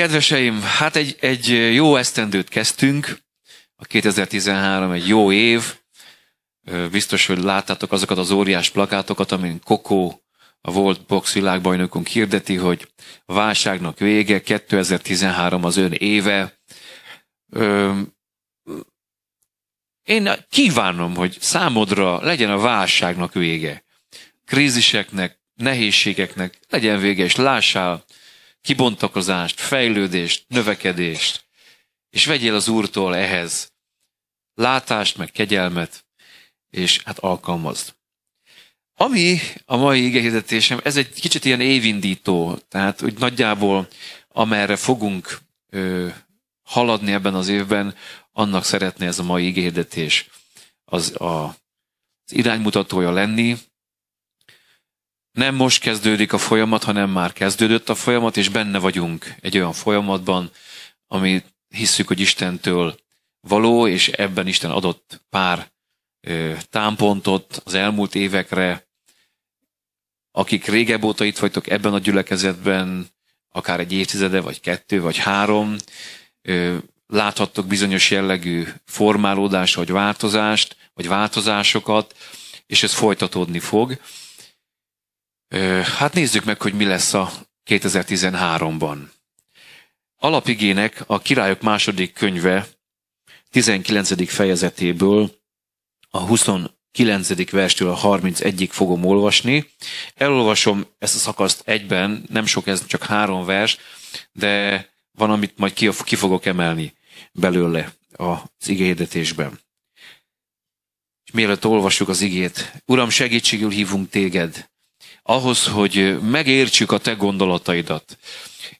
Kedveseim, hát egy, egy jó esztendőt kezdtünk, a 2013 egy jó év, biztos, hogy láttátok azokat az óriás plakátokat, amin Kokó, a volt box világbajnokunk hirdeti, hogy válságnak vége, 2013 az ön éve. én kívánom, hogy számodra legyen a válságnak vége. Kríziseknek, nehézségeknek legyen vége, és lássál kibontakozást, fejlődést, növekedést, és vegyél az Úrtól ehhez látást, meg kegyelmet, és hát alkalmazd. Ami a mai igehirdetésem, ez egy kicsit ilyen évindító, tehát úgy nagyjából amerre fogunk ö, haladni ebben az évben, annak szeretné ez a mai ígérdetés az az iránymutatója lenni, nem most kezdődik a folyamat, hanem már kezdődött a folyamat, és benne vagyunk egy olyan folyamatban, amit hisszük, hogy Istentől való, és ebben Isten adott pár ö, támpontot az elmúlt évekre, akik régebb óta itt vagytok ebben a gyülekezetben, akár egy évtizede, vagy kettő, vagy három, ö, láthattok bizonyos jellegű formálódást, vagy változást, vagy változásokat, és ez folytatódni fog. Hát nézzük meg, hogy mi lesz a 2013-ban. Alapigének a Királyok második könyve 19. fejezetéből a 29. verstől a 31-ig fogom olvasni. Elolvasom ezt a szakaszt egyben, nem sok ez, csak három vers, de van, amit majd ki, ki fogok emelni belőle az igéhirdetésben. És mielőtt olvassuk az igét, Uram, segítségül hívunk téged, ahhoz, hogy megértsük a te gondolataidat,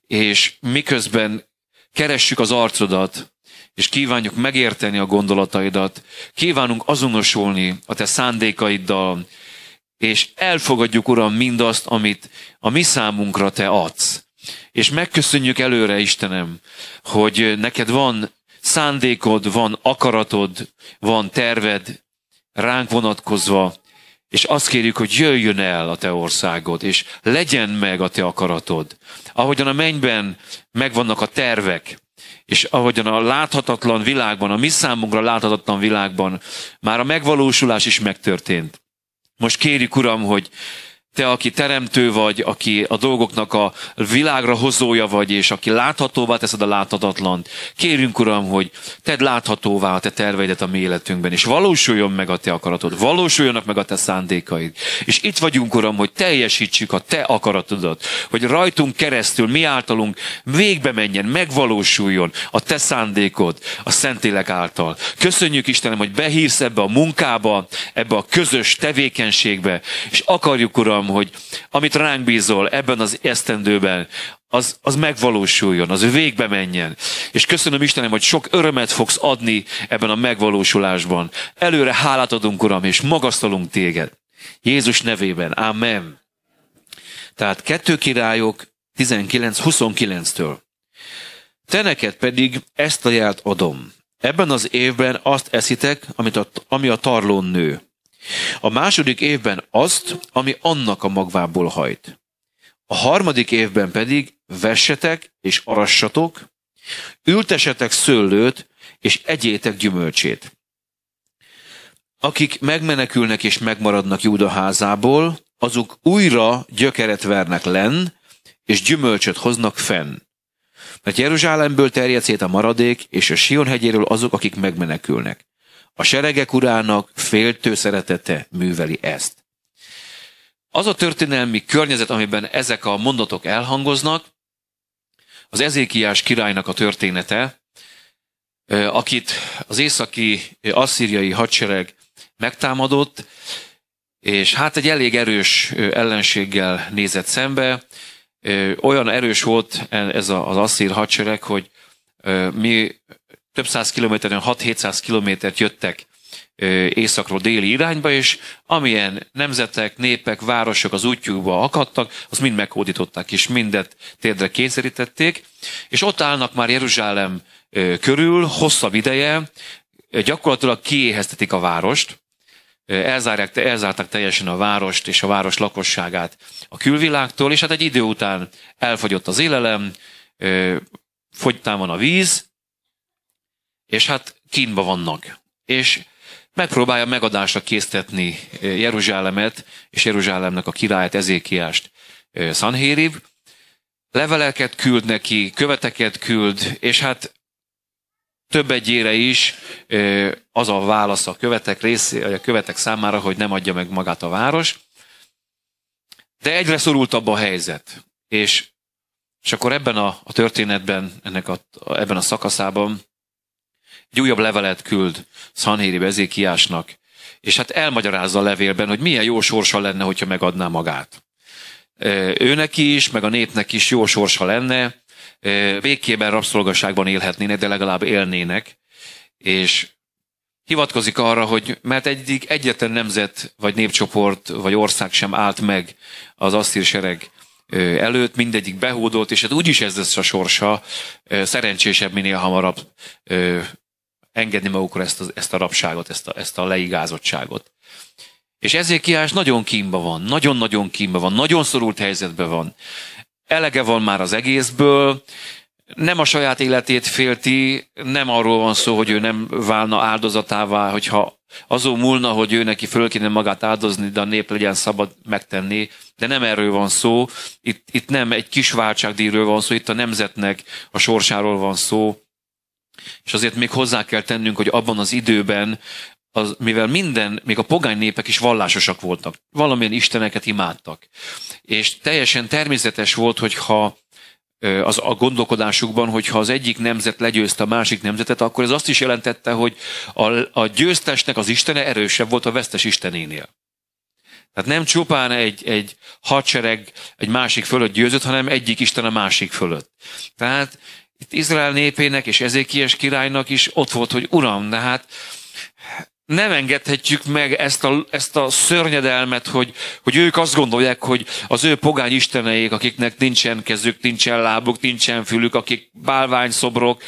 és miközben keressük az arcodat, és kívánjuk megérteni a gondolataidat, kívánunk azonosulni a te szándékaiddal, és elfogadjuk, Uram, mindazt, amit a mi számunkra te adsz. És megköszönjük előre, Istenem, hogy neked van szándékod, van akaratod, van terved ránk vonatkozva, és azt kérjük, hogy jöjjön el a te országod, és legyen meg a te akaratod. Ahogyan a mennyben megvannak a tervek, és ahogyan a láthatatlan világban, a mi számunkra láthatatlan világban már a megvalósulás is megtörtént. Most kérjük, Uram, hogy te, aki teremtő vagy, aki a dolgoknak a világra hozója vagy, és aki láthatóvá teszed a láthatatlant. Kérünk, Uram, hogy tedd láthatóvá a te terveidet a mi életünkben, és valósuljon meg a te akaratod, valósuljonak meg a te szándékaid. És itt vagyunk, Uram, hogy teljesítsük a te akaratodat, hogy rajtunk keresztül, mi általunk végbe menjen, megvalósuljon a te szándékod a Szentlélek által. Köszönjük, Istenem, hogy behívsz ebbe a munkába, ebbe a közös tevékenységbe, és akarjuk, Uram, Uram, hogy amit ránk bízol ebben az esztendőben, az, az megvalósuljon, az végbe menjen. És köszönöm Istenem, hogy sok örömet fogsz adni ebben a megvalósulásban. Előre hálát adunk, Uram, és magasztalunk téged. Jézus nevében. Amen. Tehát kettő királyok 19-29-től. Te neked pedig ezt a jelt adom. Ebben az évben azt eszitek, amit a, ami a tarlón nő a második évben azt, ami annak a magvából hajt. A harmadik évben pedig vessetek és arassatok, ültesetek szőlőt és egyétek gyümölcsét. Akik megmenekülnek és megmaradnak Júda házából, azok újra gyökeret vernek len, és gyümölcsöt hoznak fenn. Mert Jeruzsálemből terjed szét a maradék, és a Sion hegyéről azok, akik megmenekülnek. A seregek urának féltő szeretete műveli ezt. Az a történelmi környezet, amiben ezek a mondatok elhangoznak, az Ezékiás királynak a története, akit az északi asszíriai hadsereg megtámadott, és hát egy elég erős ellenséggel nézett szembe. Olyan erős volt e, ez az asszír hadsereg, hogy mi több száz kilométeren, 6-700 kilométert jöttek északról déli irányba, és amilyen nemzetek, népek, városok az útjukba akadtak, az mind meghódították, és mindet térdre kényszerítették, és ott állnak már Jeruzsálem körül hosszabb ideje, gyakorlatilag kiéheztetik a várost, elzárják, elzárták teljesen a várost és a város lakosságát a külvilágtól, és hát egy idő után elfogyott az élelem, fogytán van a víz, és hát kínba vannak. És megpróbálja megadásra késztetni eh, Jeruzsálemet és Jeruzsálemnek a királyt, Ezékiást eh, Sanhérib. Leveleket küld neki, követeket küld, és hát több egyére is eh, az a válasz a követek, részé, a követek számára, hogy nem adja meg magát a város. De egyre szorultabb a helyzet. És, és akkor ebben a, a történetben, ennek a, ebben a szakaszában egy újabb levelet küld Szanhéri bezékiásnak, és hát elmagyarázza a levélben, hogy milyen jó sorsa lenne, hogyha megadná magát. Őnek is, meg a népnek is jó sorsa lenne, végképpen rabszolgaságban élhetnének, de legalább élnének, és hivatkozik arra, hogy mert egyik egyetlen nemzet, vagy népcsoport, vagy ország sem állt meg az asszír sereg előtt, mindegyik behódolt, és hát úgyis ez lesz a sorsa, szerencsésebb minél hamarabb engedni magukra ezt a, ezt a rabságot, ezt a, ezt a leigázottságot. És Ezékiás nagyon kínba van, nagyon-nagyon kínba van, nagyon szorult helyzetben van. Elege van már az egészből, nem a saját életét félti, nem arról van szó, hogy ő nem válna áldozatává, hogyha azon múlna, hogy ő neki föl kéne magát áldozni, de a nép legyen szabad megtenni, de nem erről van szó, itt, itt nem egy kis váltságdíjról van szó, itt a nemzetnek a sorsáról van szó, és azért még hozzá kell tennünk, hogy abban az időben, az, mivel minden, még a pogány népek is vallásosak voltak, valamilyen isteneket imádtak. És teljesen természetes volt, hogyha az a gondolkodásukban, hogyha az egyik nemzet legyőzte a másik nemzetet, akkor ez azt is jelentette, hogy a, a győztesnek az istene erősebb volt a vesztes istenénél. Tehát nem csupán egy, egy hadsereg egy másik fölött győzött, hanem egyik Isten a másik fölött. Tehát itt Izrael népének és Ezékies királynak is ott volt, hogy uram, de hát nem engedhetjük meg ezt a, ezt a szörnyedelmet, hogy, hogy ők azt gondolják, hogy az ő pogány isteneik, akiknek nincsen kezük, nincsen lábuk, nincsen fülük, akik bálványszobrok,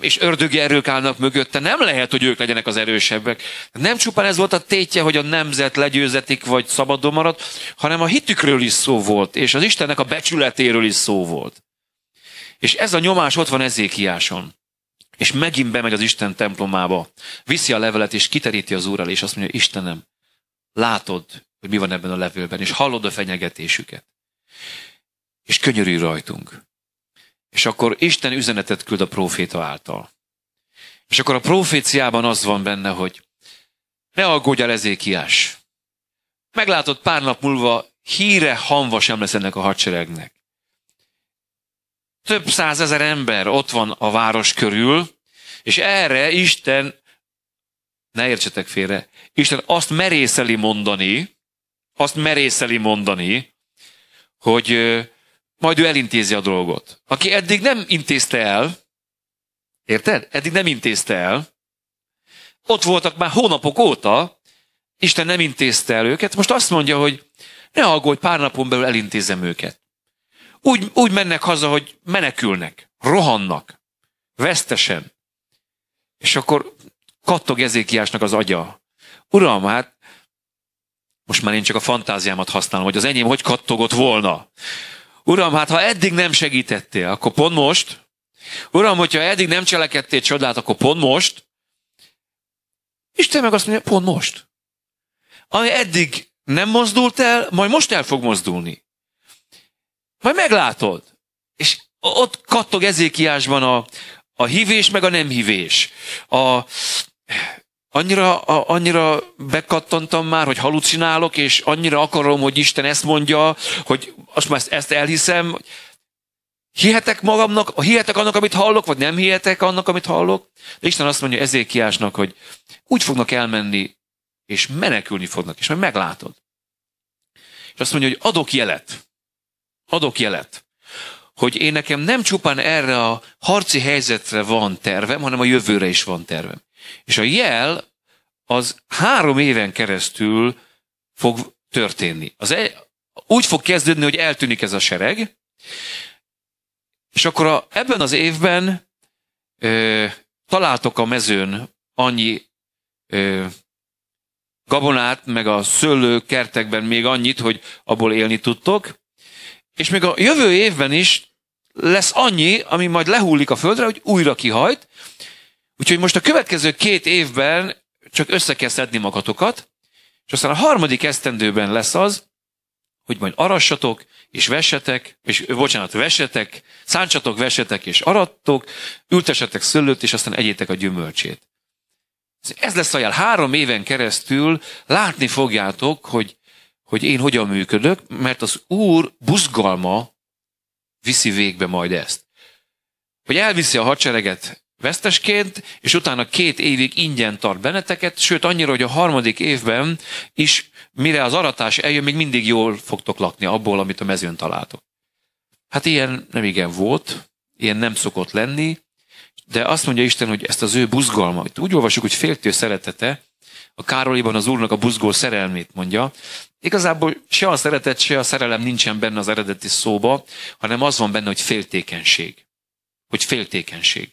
és ördögi erők állnak mögötte, nem lehet, hogy ők legyenek az erősebbek. Nem csupán ez volt a tétje, hogy a nemzet legyőzetik, vagy szabadon marad, hanem a hitükről is szó volt, és az Istennek a becsületéről is szó volt. És ez a nyomás ott van Ezékiáson. És megint bemegy az Isten templomába, viszi a levelet, és kiteríti az úrral, és azt mondja, Istenem, látod, hogy mi van ebben a levélben, és hallod a fenyegetésüket. És könyörű rajtunk. És akkor Isten üzenetet küld a próféta által. És akkor a proféciában az van benne, hogy ne aggódj el ezékiás. Meglátod pár nap múlva, híre hanva sem lesz ennek a hadseregnek több százezer ember ott van a város körül, és erre Isten, ne értsetek félre, Isten azt merészeli mondani, azt merészeli mondani, hogy majd ő elintézi a dolgot. Aki eddig nem intézte el, érted? Eddig nem intézte el, ott voltak már hónapok óta, Isten nem intézte el őket, most azt mondja, hogy ne aggódj, pár napon belül elintézem őket. Úgy, úgy mennek haza, hogy menekülnek, rohannak, vesztesen. És akkor kattog Ezékiásnak az agya. Uram, hát most már én csak a fantáziámat használom, hogy az enyém hogy kattogott volna. Uram, hát ha eddig nem segítettél, akkor pont most. Uram, hogyha eddig nem cselekedtél csodát, akkor pont most. Isten meg azt mondja, pont most. Ami eddig nem mozdult el, majd most el fog mozdulni. Majd meglátod. És ott kattog ezékiásban a, a hívés, meg a nem hívés. A, annyira, a, annyira bekattantam már, hogy halucinálok, és annyira akarom, hogy Isten ezt mondja, hogy azt már ezt, elhiszem, hogy Hihetek magamnak, hihetek annak, amit hallok, vagy nem hihetek annak, amit hallok? De Isten azt mondja ezékiásnak, hogy úgy fognak elmenni, és menekülni fognak, és majd meglátod. És azt mondja, hogy adok jelet adok jelet, hogy én nekem nem csupán erre a harci helyzetre van tervem, hanem a jövőre is van tervem. És a jel az három éven keresztül fog történni. Az e, úgy fog kezdődni, hogy eltűnik ez a sereg, és akkor a, ebben az évben ö, találtok a mezőn annyi ö, gabonát, meg a szőlő kertekben még annyit, hogy abból élni tudtok, és még a jövő évben is lesz annyi, ami majd lehullik a földre, hogy újra kihajt. Úgyhogy most a következő két évben csak össze kell szedni magatokat, és aztán a harmadik esztendőben lesz az, hogy majd arassatok, és vesetek, és bocsánat, vesetek, szántsatok, vesetek, és arattok, ültesetek szőlőt, és aztán egyétek a gyümölcsét. Ez lesz a jel. Három éven keresztül látni fogjátok, hogy hogy én hogyan működök, mert az Úr buzgalma viszi végbe majd ezt. Hogy elviszi a hadsereget vesztesként, és utána két évig ingyen tart benneteket, sőt annyira, hogy a harmadik évben is, mire az aratás eljön, még mindig jól fogtok lakni abból, amit a mezőn találtok. Hát ilyen nem igen volt, ilyen nem szokott lenni, de azt mondja Isten, hogy ezt az ő buzgalma, úgy olvasjuk, hogy féltő szeretete, a Károliban az Úrnak a buzgó szerelmét mondja, Igazából se a szeretet, se a szerelem nincsen benne az eredeti szóba, hanem az van benne, hogy féltékenység. Hogy féltékenység.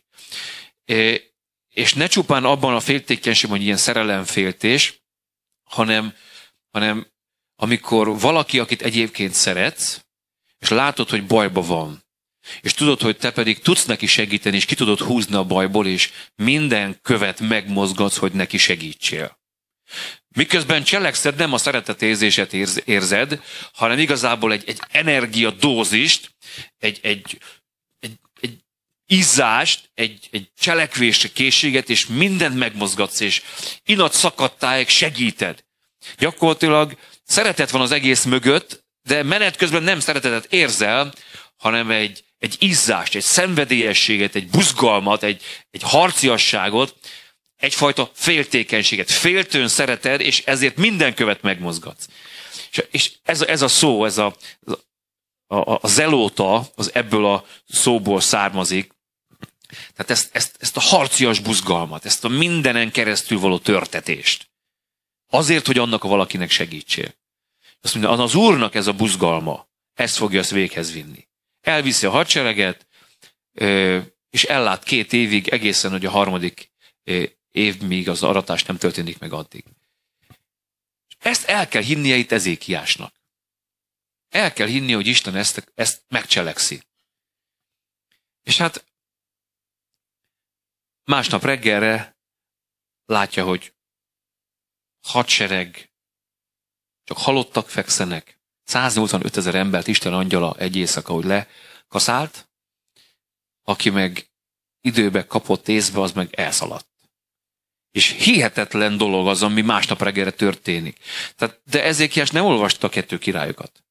És ne csupán abban a féltékenység, hogy ilyen szerelemféltés, hanem, hanem amikor valaki, akit egyébként szeretsz, és látod, hogy bajba van, és tudod, hogy te pedig tudsz neki segíteni, és ki tudod húzni a bajból, és minden követ megmozgatsz, hogy neki segítsél. Miközben cselekszed, nem a szeretet érzését érzed, hanem igazából egy, egy energiadózist, egy, egy, egy, egy izzást, egy, egy cselekvési készséget, és mindent megmozgatsz, és inat szakadtáig segíted. Gyakorlatilag szeretet van az egész mögött, de menet közben nem szeretetet érzel, hanem egy, egy izzást, egy szenvedélyességet, egy buzgalmat, egy, egy harciasságot, egyfajta féltékenységet. Féltőn szereted, és ezért minden követ megmozgat. És, és ez, ez a szó, ez a, a, a, a zelóta, az ebből a szóból származik. Tehát ezt, ezt, ezt a harcias buzgalmat, ezt a mindenen keresztül való törtetést. Azért, hogy annak a valakinek segítsél. Azt mondja, az, az úrnak ez a buzgalma, ez fogja ezt véghez vinni. Elviszi a hadsereget, és ellát két évig, egészen, hogy a harmadik év, míg az aratás nem történik meg addig. Ezt el kell hinnie itt ezékiásnak. El kell hinni, hogy Isten ezt, ezt megcselekszi. És hát másnap reggelre látja, hogy hadsereg, csak halottak fekszenek, 185 ezer embert Isten angyala egy éjszaka, hogy lekaszált, aki meg időbe kapott észbe, az meg elszaladt. És hihetetlen dolog az, ami másnap reggelre történik. Tehát, de ezékiás nem olvasta a kettő királyokat.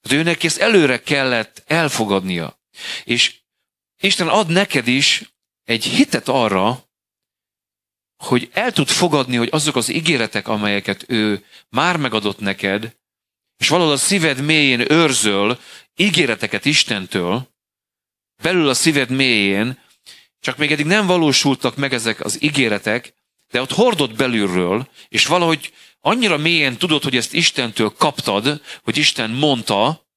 Tehát őnek ezt előre kellett elfogadnia. És Isten ad neked is egy hitet arra, hogy el tud fogadni, hogy azok az ígéretek, amelyeket ő már megadott neked, és valahol a szíved mélyén őrzöl ígéreteket Istentől, belül a szíved mélyén, csak még eddig nem valósultak meg ezek az ígéretek, de ott hordott belülről, és valahogy annyira mélyen tudod, hogy ezt Istentől kaptad, hogy Isten mondta,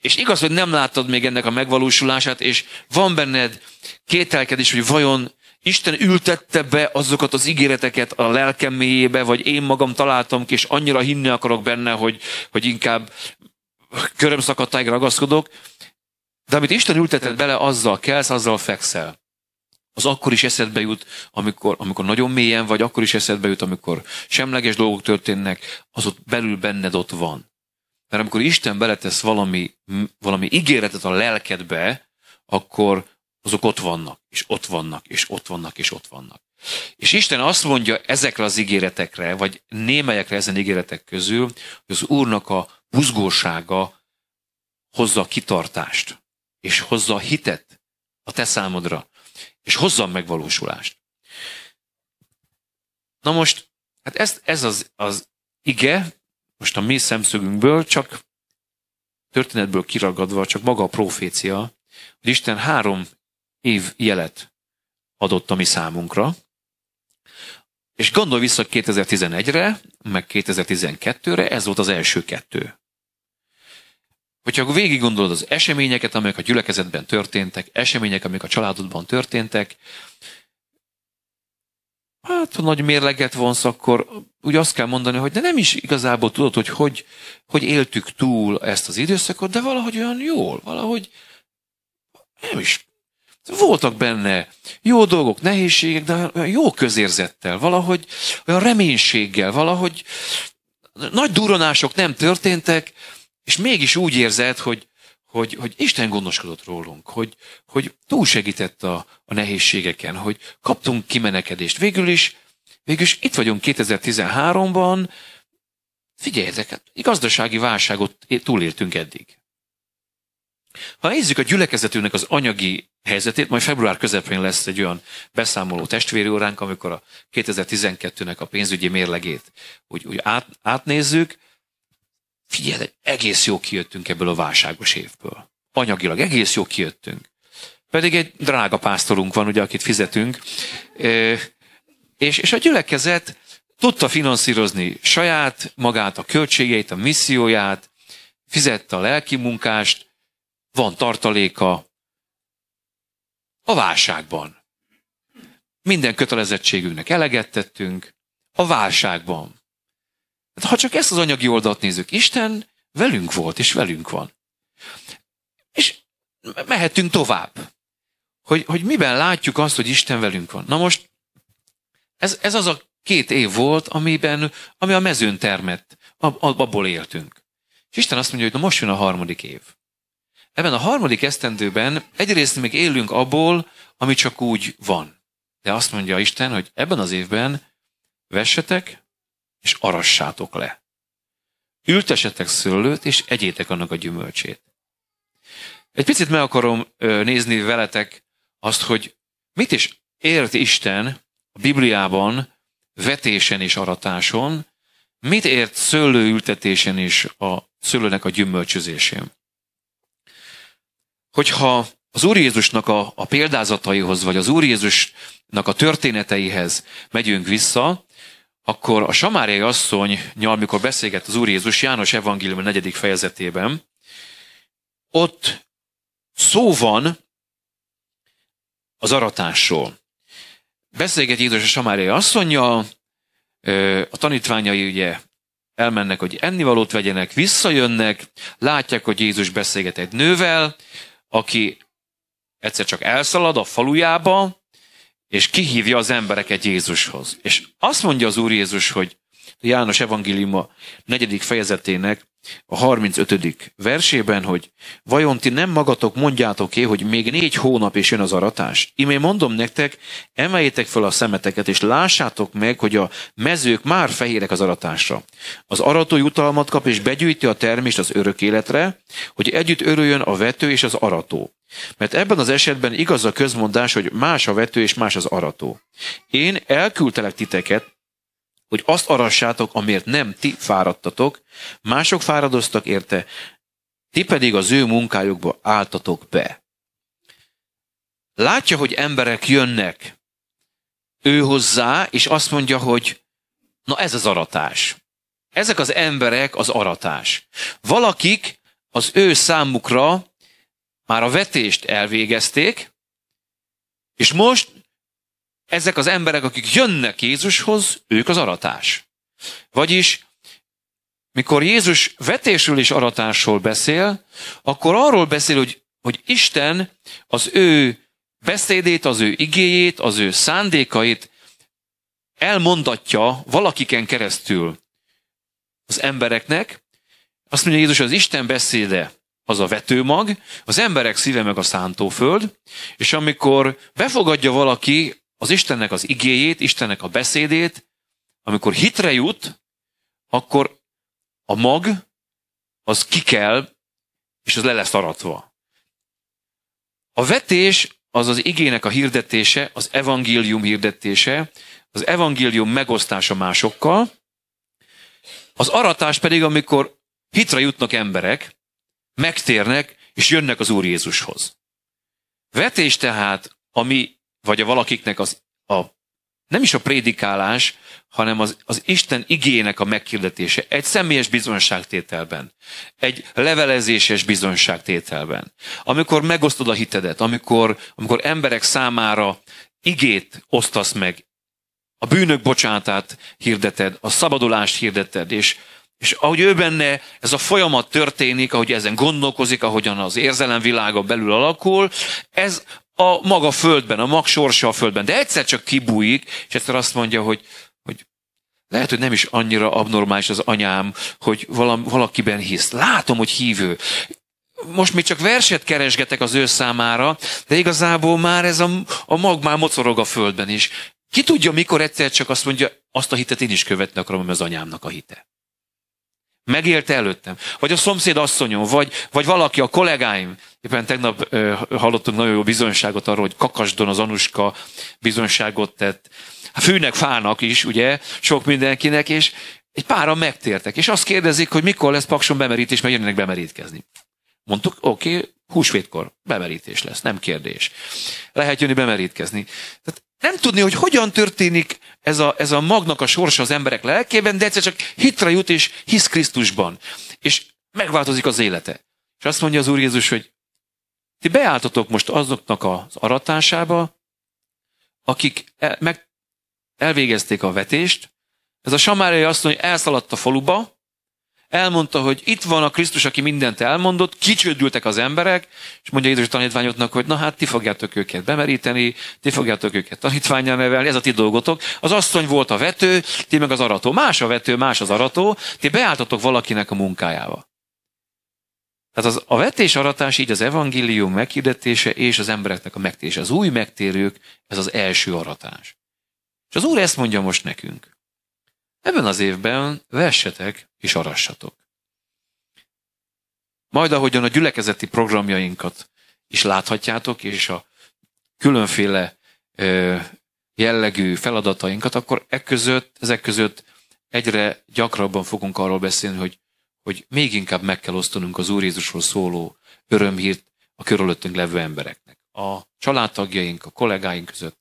és igaz, hogy nem láttad még ennek a megvalósulását, és van benned kételkedés, hogy vajon Isten ültette be azokat az ígéreteket a lelkem mélyébe, vagy én magam találtam ki, és annyira hinni akarok benne, hogy, hogy inkább körömszakadtáig ragaszkodok, de amit Isten ültetett bele, azzal kelsz, azzal fekszel. Az akkor is eszedbe jut, amikor, amikor nagyon mélyen vagy, akkor is eszedbe jut, amikor semleges dolgok történnek, az ott belül benned ott van. Mert amikor Isten beletesz valami, valami ígéretet a lelkedbe, akkor azok ott vannak, és ott vannak, és ott vannak, és ott vannak. És Isten azt mondja ezekre az ígéretekre, vagy némelyekre ezen ígéretek közül, hogy az Úrnak a buzgósága hozza a kitartást és hozza a hitet a te számodra, és hozza a megvalósulást. Na most, hát ez, ez az, az ige, most a mi szemszögünkből, csak történetből kiragadva, csak maga a profécia, hogy Isten három év jelet adott a mi számunkra, és gondolj vissza 2011-re, meg 2012-re, ez volt az első kettő. Hogyha végig gondolod az eseményeket, amelyek a gyülekezetben történtek, események, amik a családodban történtek, hát ha nagy mérleget vonsz, akkor úgy azt kell mondani, hogy de nem is igazából tudod, hogy hogy, hogy éltük túl ezt az időszakot, de valahogy olyan jól, valahogy nem is. Voltak benne jó dolgok, nehézségek, de olyan jó közérzettel, valahogy olyan reménységgel, valahogy nagy duronások nem történtek, és mégis úgy érzed, hogy, hogy, hogy Isten gondoskodott rólunk, hogy, hogy túlsegített a, a nehézségeken, hogy kaptunk kimenekedést. Végül is, végül is itt vagyunk 2013-ban, figyeljetek, egy gazdasági válságot túléltünk eddig. Ha nézzük a gyülekezetünknek az anyagi helyzetét, majd február közepén lesz egy olyan beszámoló testvéri óránk, amikor a 2012-nek a pénzügyi mérlegét úgy, úgy át, átnézzük, figyelj, egész jó kijöttünk ebből a válságos évből. Anyagilag egész jó kijöttünk. Pedig egy drága pásztorunk van, ugye, akit fizetünk. És, és a gyülekezet tudta finanszírozni saját magát, a költségeit, a misszióját, fizette a lelki munkást, van tartaléka a válságban. Minden kötelezettségünknek eleget tettünk a válságban. Hát, ha csak ezt az anyagi oldalt nézzük, Isten velünk volt, és velünk van. És mehetünk tovább. Hogy, hogy miben látjuk azt, hogy Isten velünk van. Na most, ez, ez az a két év volt, amiben, ami a mezőn termett, abból éltünk. És Isten azt mondja, hogy na most jön a harmadik év. Ebben a harmadik esztendőben egyrészt még élünk abból, ami csak úgy van. De azt mondja Isten, hogy ebben az évben vessetek, és arassátok le. Ültessetek szőlőt, és egyétek annak a gyümölcsét. Egy picit meg akarom nézni veletek azt, hogy mit is ért Isten a Bibliában vetésen és aratáson, mit ért szőlőültetésen és a szőlőnek a gyümölcsözésén. Hogyha az Úr Jézusnak a, a példázataihoz, vagy az Úr Jézusnak a történeteihez megyünk vissza, akkor a samáriai asszony nyal, amikor beszélget az Úr Jézus János evangélium 4. fejezetében, ott szó van az aratásról. Beszélget Jézus a samáriai asszonyjal, a tanítványai ugye elmennek, hogy ennivalót vegyenek, visszajönnek, látják, hogy Jézus beszélget egy nővel, aki egyszer csak elszalad a falujába, és kihívja az embereket Jézushoz. És azt mondja az Úr Jézus, hogy János evangéliuma negyedik fejezetének a 35. versében, hogy vajon ti nem magatok mondjátok-e, hogy még négy hónap és jön az aratás? Imé mondom nektek, emeljétek fel a szemeteket, és lássátok meg, hogy a mezők már fehérek az aratásra. Az arató jutalmat kap, és begyűjti a termést az örök életre, hogy együtt örüljön a vető és az arató. Mert ebben az esetben igaz a közmondás, hogy más a vető és más az arató. Én elküldtelek titeket, hogy azt arassátok, amért nem ti fáradtatok, mások fáradoztak érte, ti pedig az ő munkájukba álltatok be. Látja, hogy emberek jönnek ő hozzá, és azt mondja, hogy na ez az aratás. Ezek az emberek az aratás. Valakik az ő számukra már a vetést elvégezték, és most ezek az emberek, akik jönnek Jézushoz, ők az aratás. Vagyis, mikor Jézus vetésről és aratásról beszél, akkor arról beszél, hogy, hogy Isten az ő beszédét, az ő igéjét, az ő szándékait elmondatja valakiken keresztül az embereknek. Azt mondja Jézus, az Isten beszéde az a vetőmag, az emberek szíve meg a szántóföld, és amikor befogadja valaki az Istennek az igéjét, Istennek a beszédét, amikor hitre jut, akkor a mag az ki kell, és az le lesz aratva. A vetés az az igének a hirdetése, az evangélium hirdetése, az evangélium megosztása másokkal, az aratás pedig, amikor hitre jutnak emberek, megtérnek, és jönnek az Úr Jézushoz. Vetés tehát, ami, vagy a valakiknek az, a, nem is a prédikálás, hanem az, az Isten igének a meghirdetése egy személyes bizonságtételben, egy levelezéses bizonságtételben. Amikor megosztod a hitedet, amikor, amikor emberek számára igét osztasz meg, a bűnök bocsátát hirdeted, a szabadulást hirdeted, és és ahogy ő benne ez a folyamat történik, ahogy ezen gondolkozik, ahogyan az érzelemvilága belül alakul, ez a maga földben, a mag sorsa a földben. De egyszer csak kibújik, és egyszer azt mondja, hogy, hogy lehet, hogy nem is annyira abnormális az anyám, hogy valam, valakiben hisz. Látom, hogy hívő. Most még csak verset keresgetek az ő számára, de igazából már ez a, a mag már mocorog a földben is. Ki tudja, mikor egyszer csak azt mondja, azt a hitet én is követni akarom, ami az anyámnak a hite. Megélte előttem. Vagy a szomszéd asszonyom, vagy, vagy valaki, a kollégáim. Éppen tegnap ö, hallottunk nagyon jó bizonyságot arról, hogy kakasdon az Anuska bizonyságot tett. Hát Fűnek, fának is, ugye, sok mindenkinek, és egy páran megtértek. És azt kérdezik, hogy mikor lesz Pakson bemerítés, mert jönnek bemerítkezni. Mondtuk, oké, okay, Húsvétkor bemerítés lesz, nem kérdés. Lehet jönni bemerítkezni. Tehát nem tudni, hogy hogyan történik ez a, ez a magnak a sorsa az emberek lelkében, de egyszer csak hitre jut és hisz Krisztusban. És megváltozik az élete. És azt mondja az Úr Jézus, hogy ti beálltatok most azoknak az aratásába, akik el, meg, elvégezték a vetést. Ez a samáriai azt mondja, hogy elszaladt a faluba, elmondta, hogy itt van a Krisztus, aki mindent elmondott, kicsődültek az emberek, és mondja Jézus tanítványoknak, hogy na hát ti fogjátok őket bemeríteni, ti fogjátok őket tanítványá nevelni, ez a ti dolgotok. Az asszony volt a vető, ti meg az arató. Más a vető, más az arató, ti beálltatok valakinek a munkájába. Tehát az, a vetés aratás így az evangélium meghirdetése és az embereknek a megtérése. Az új megtérők, ez az első aratás. És az Úr ezt mondja most nekünk. Ebben az évben versetek és arassatok. Majd ahogyan a gyülekezeti programjainkat is láthatjátok, és a különféle jellegű feladatainkat, akkor e között, ezek között egyre gyakrabban fogunk arról beszélni, hogy, hogy még inkább meg kell osztanunk az Úr Jézusról szóló örömhírt a körülöttünk levő embereknek. A családtagjaink, a kollégáink között.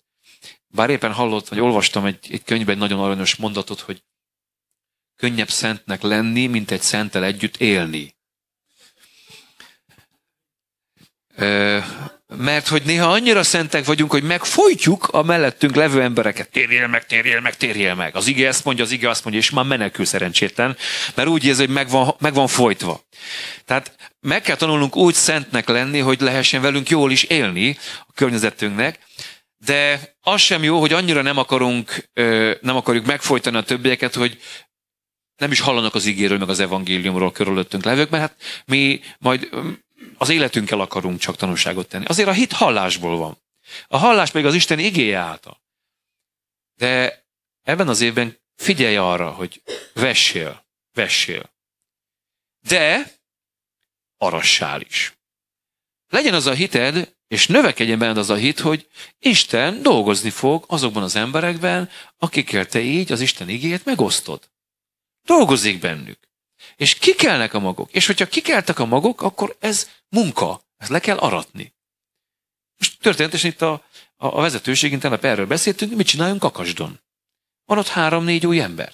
Bár éppen hallott, vagy olvastam egy, egy könyvben egy nagyon aranyos mondatot, hogy Könnyebb szentnek lenni, mint egy szentel együtt élni. Mert hogy néha annyira szentek vagyunk, hogy megfojtjuk a mellettünk levő embereket. Térjél meg, térjél meg, térjél meg. Az ige ezt mondja, az ige azt mondja, és már menekül szerencsétlen, mert úgy érzi, hogy meg van, meg van folytva. Tehát meg kell tanulnunk úgy szentnek lenni, hogy lehessen velünk jól is élni a környezetünknek, de az sem jó, hogy annyira nem akarunk, nem akarjuk megfojtani a többieket, hogy nem is hallanak az ígéről, meg az evangéliumról körülöttünk levők, mert hát mi majd mm, az életünkkel akarunk csak tanulságot tenni. Azért a hit hallásból van. A hallás pedig az Isten igéje által. De ebben az évben figyelj arra, hogy vessél, vessél. De arassál is. Legyen az a hited, és növekedjen benned az a hit, hogy Isten dolgozni fog azokban az emberekben, akikkel te így az Isten igéjét megosztod. Dolgozik bennük. És kikelnek a magok. És hogyha kikeltek a magok, akkor ez munka. Ezt le kell aratni. Most történetesen itt a, a, a vezetőségén tegnap erről beszéltünk, mit csináljunk kakasdon. Van ott három-négy új ember.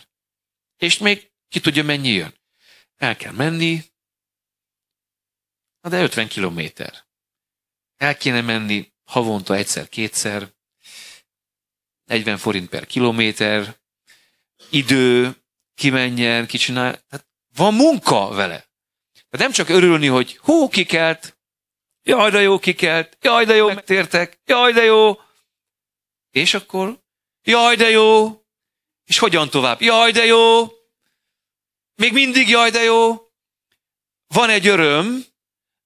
És még ki tudja, mennyi jön. El kell menni, na de 50 kilométer. El kéne menni havonta egyszer-kétszer, 40 forint per kilométer, idő, kimenjen, kicsinál. Tehát van munka vele. De hát nem csak örülni, hogy hú, kikelt, jaj, de jó kikelt, jaj, de jó megtértek, jaj, de jó. És akkor, jaj, de jó. És hogyan tovább? Jaj, de jó. Még mindig jaj, de jó. Van egy öröm,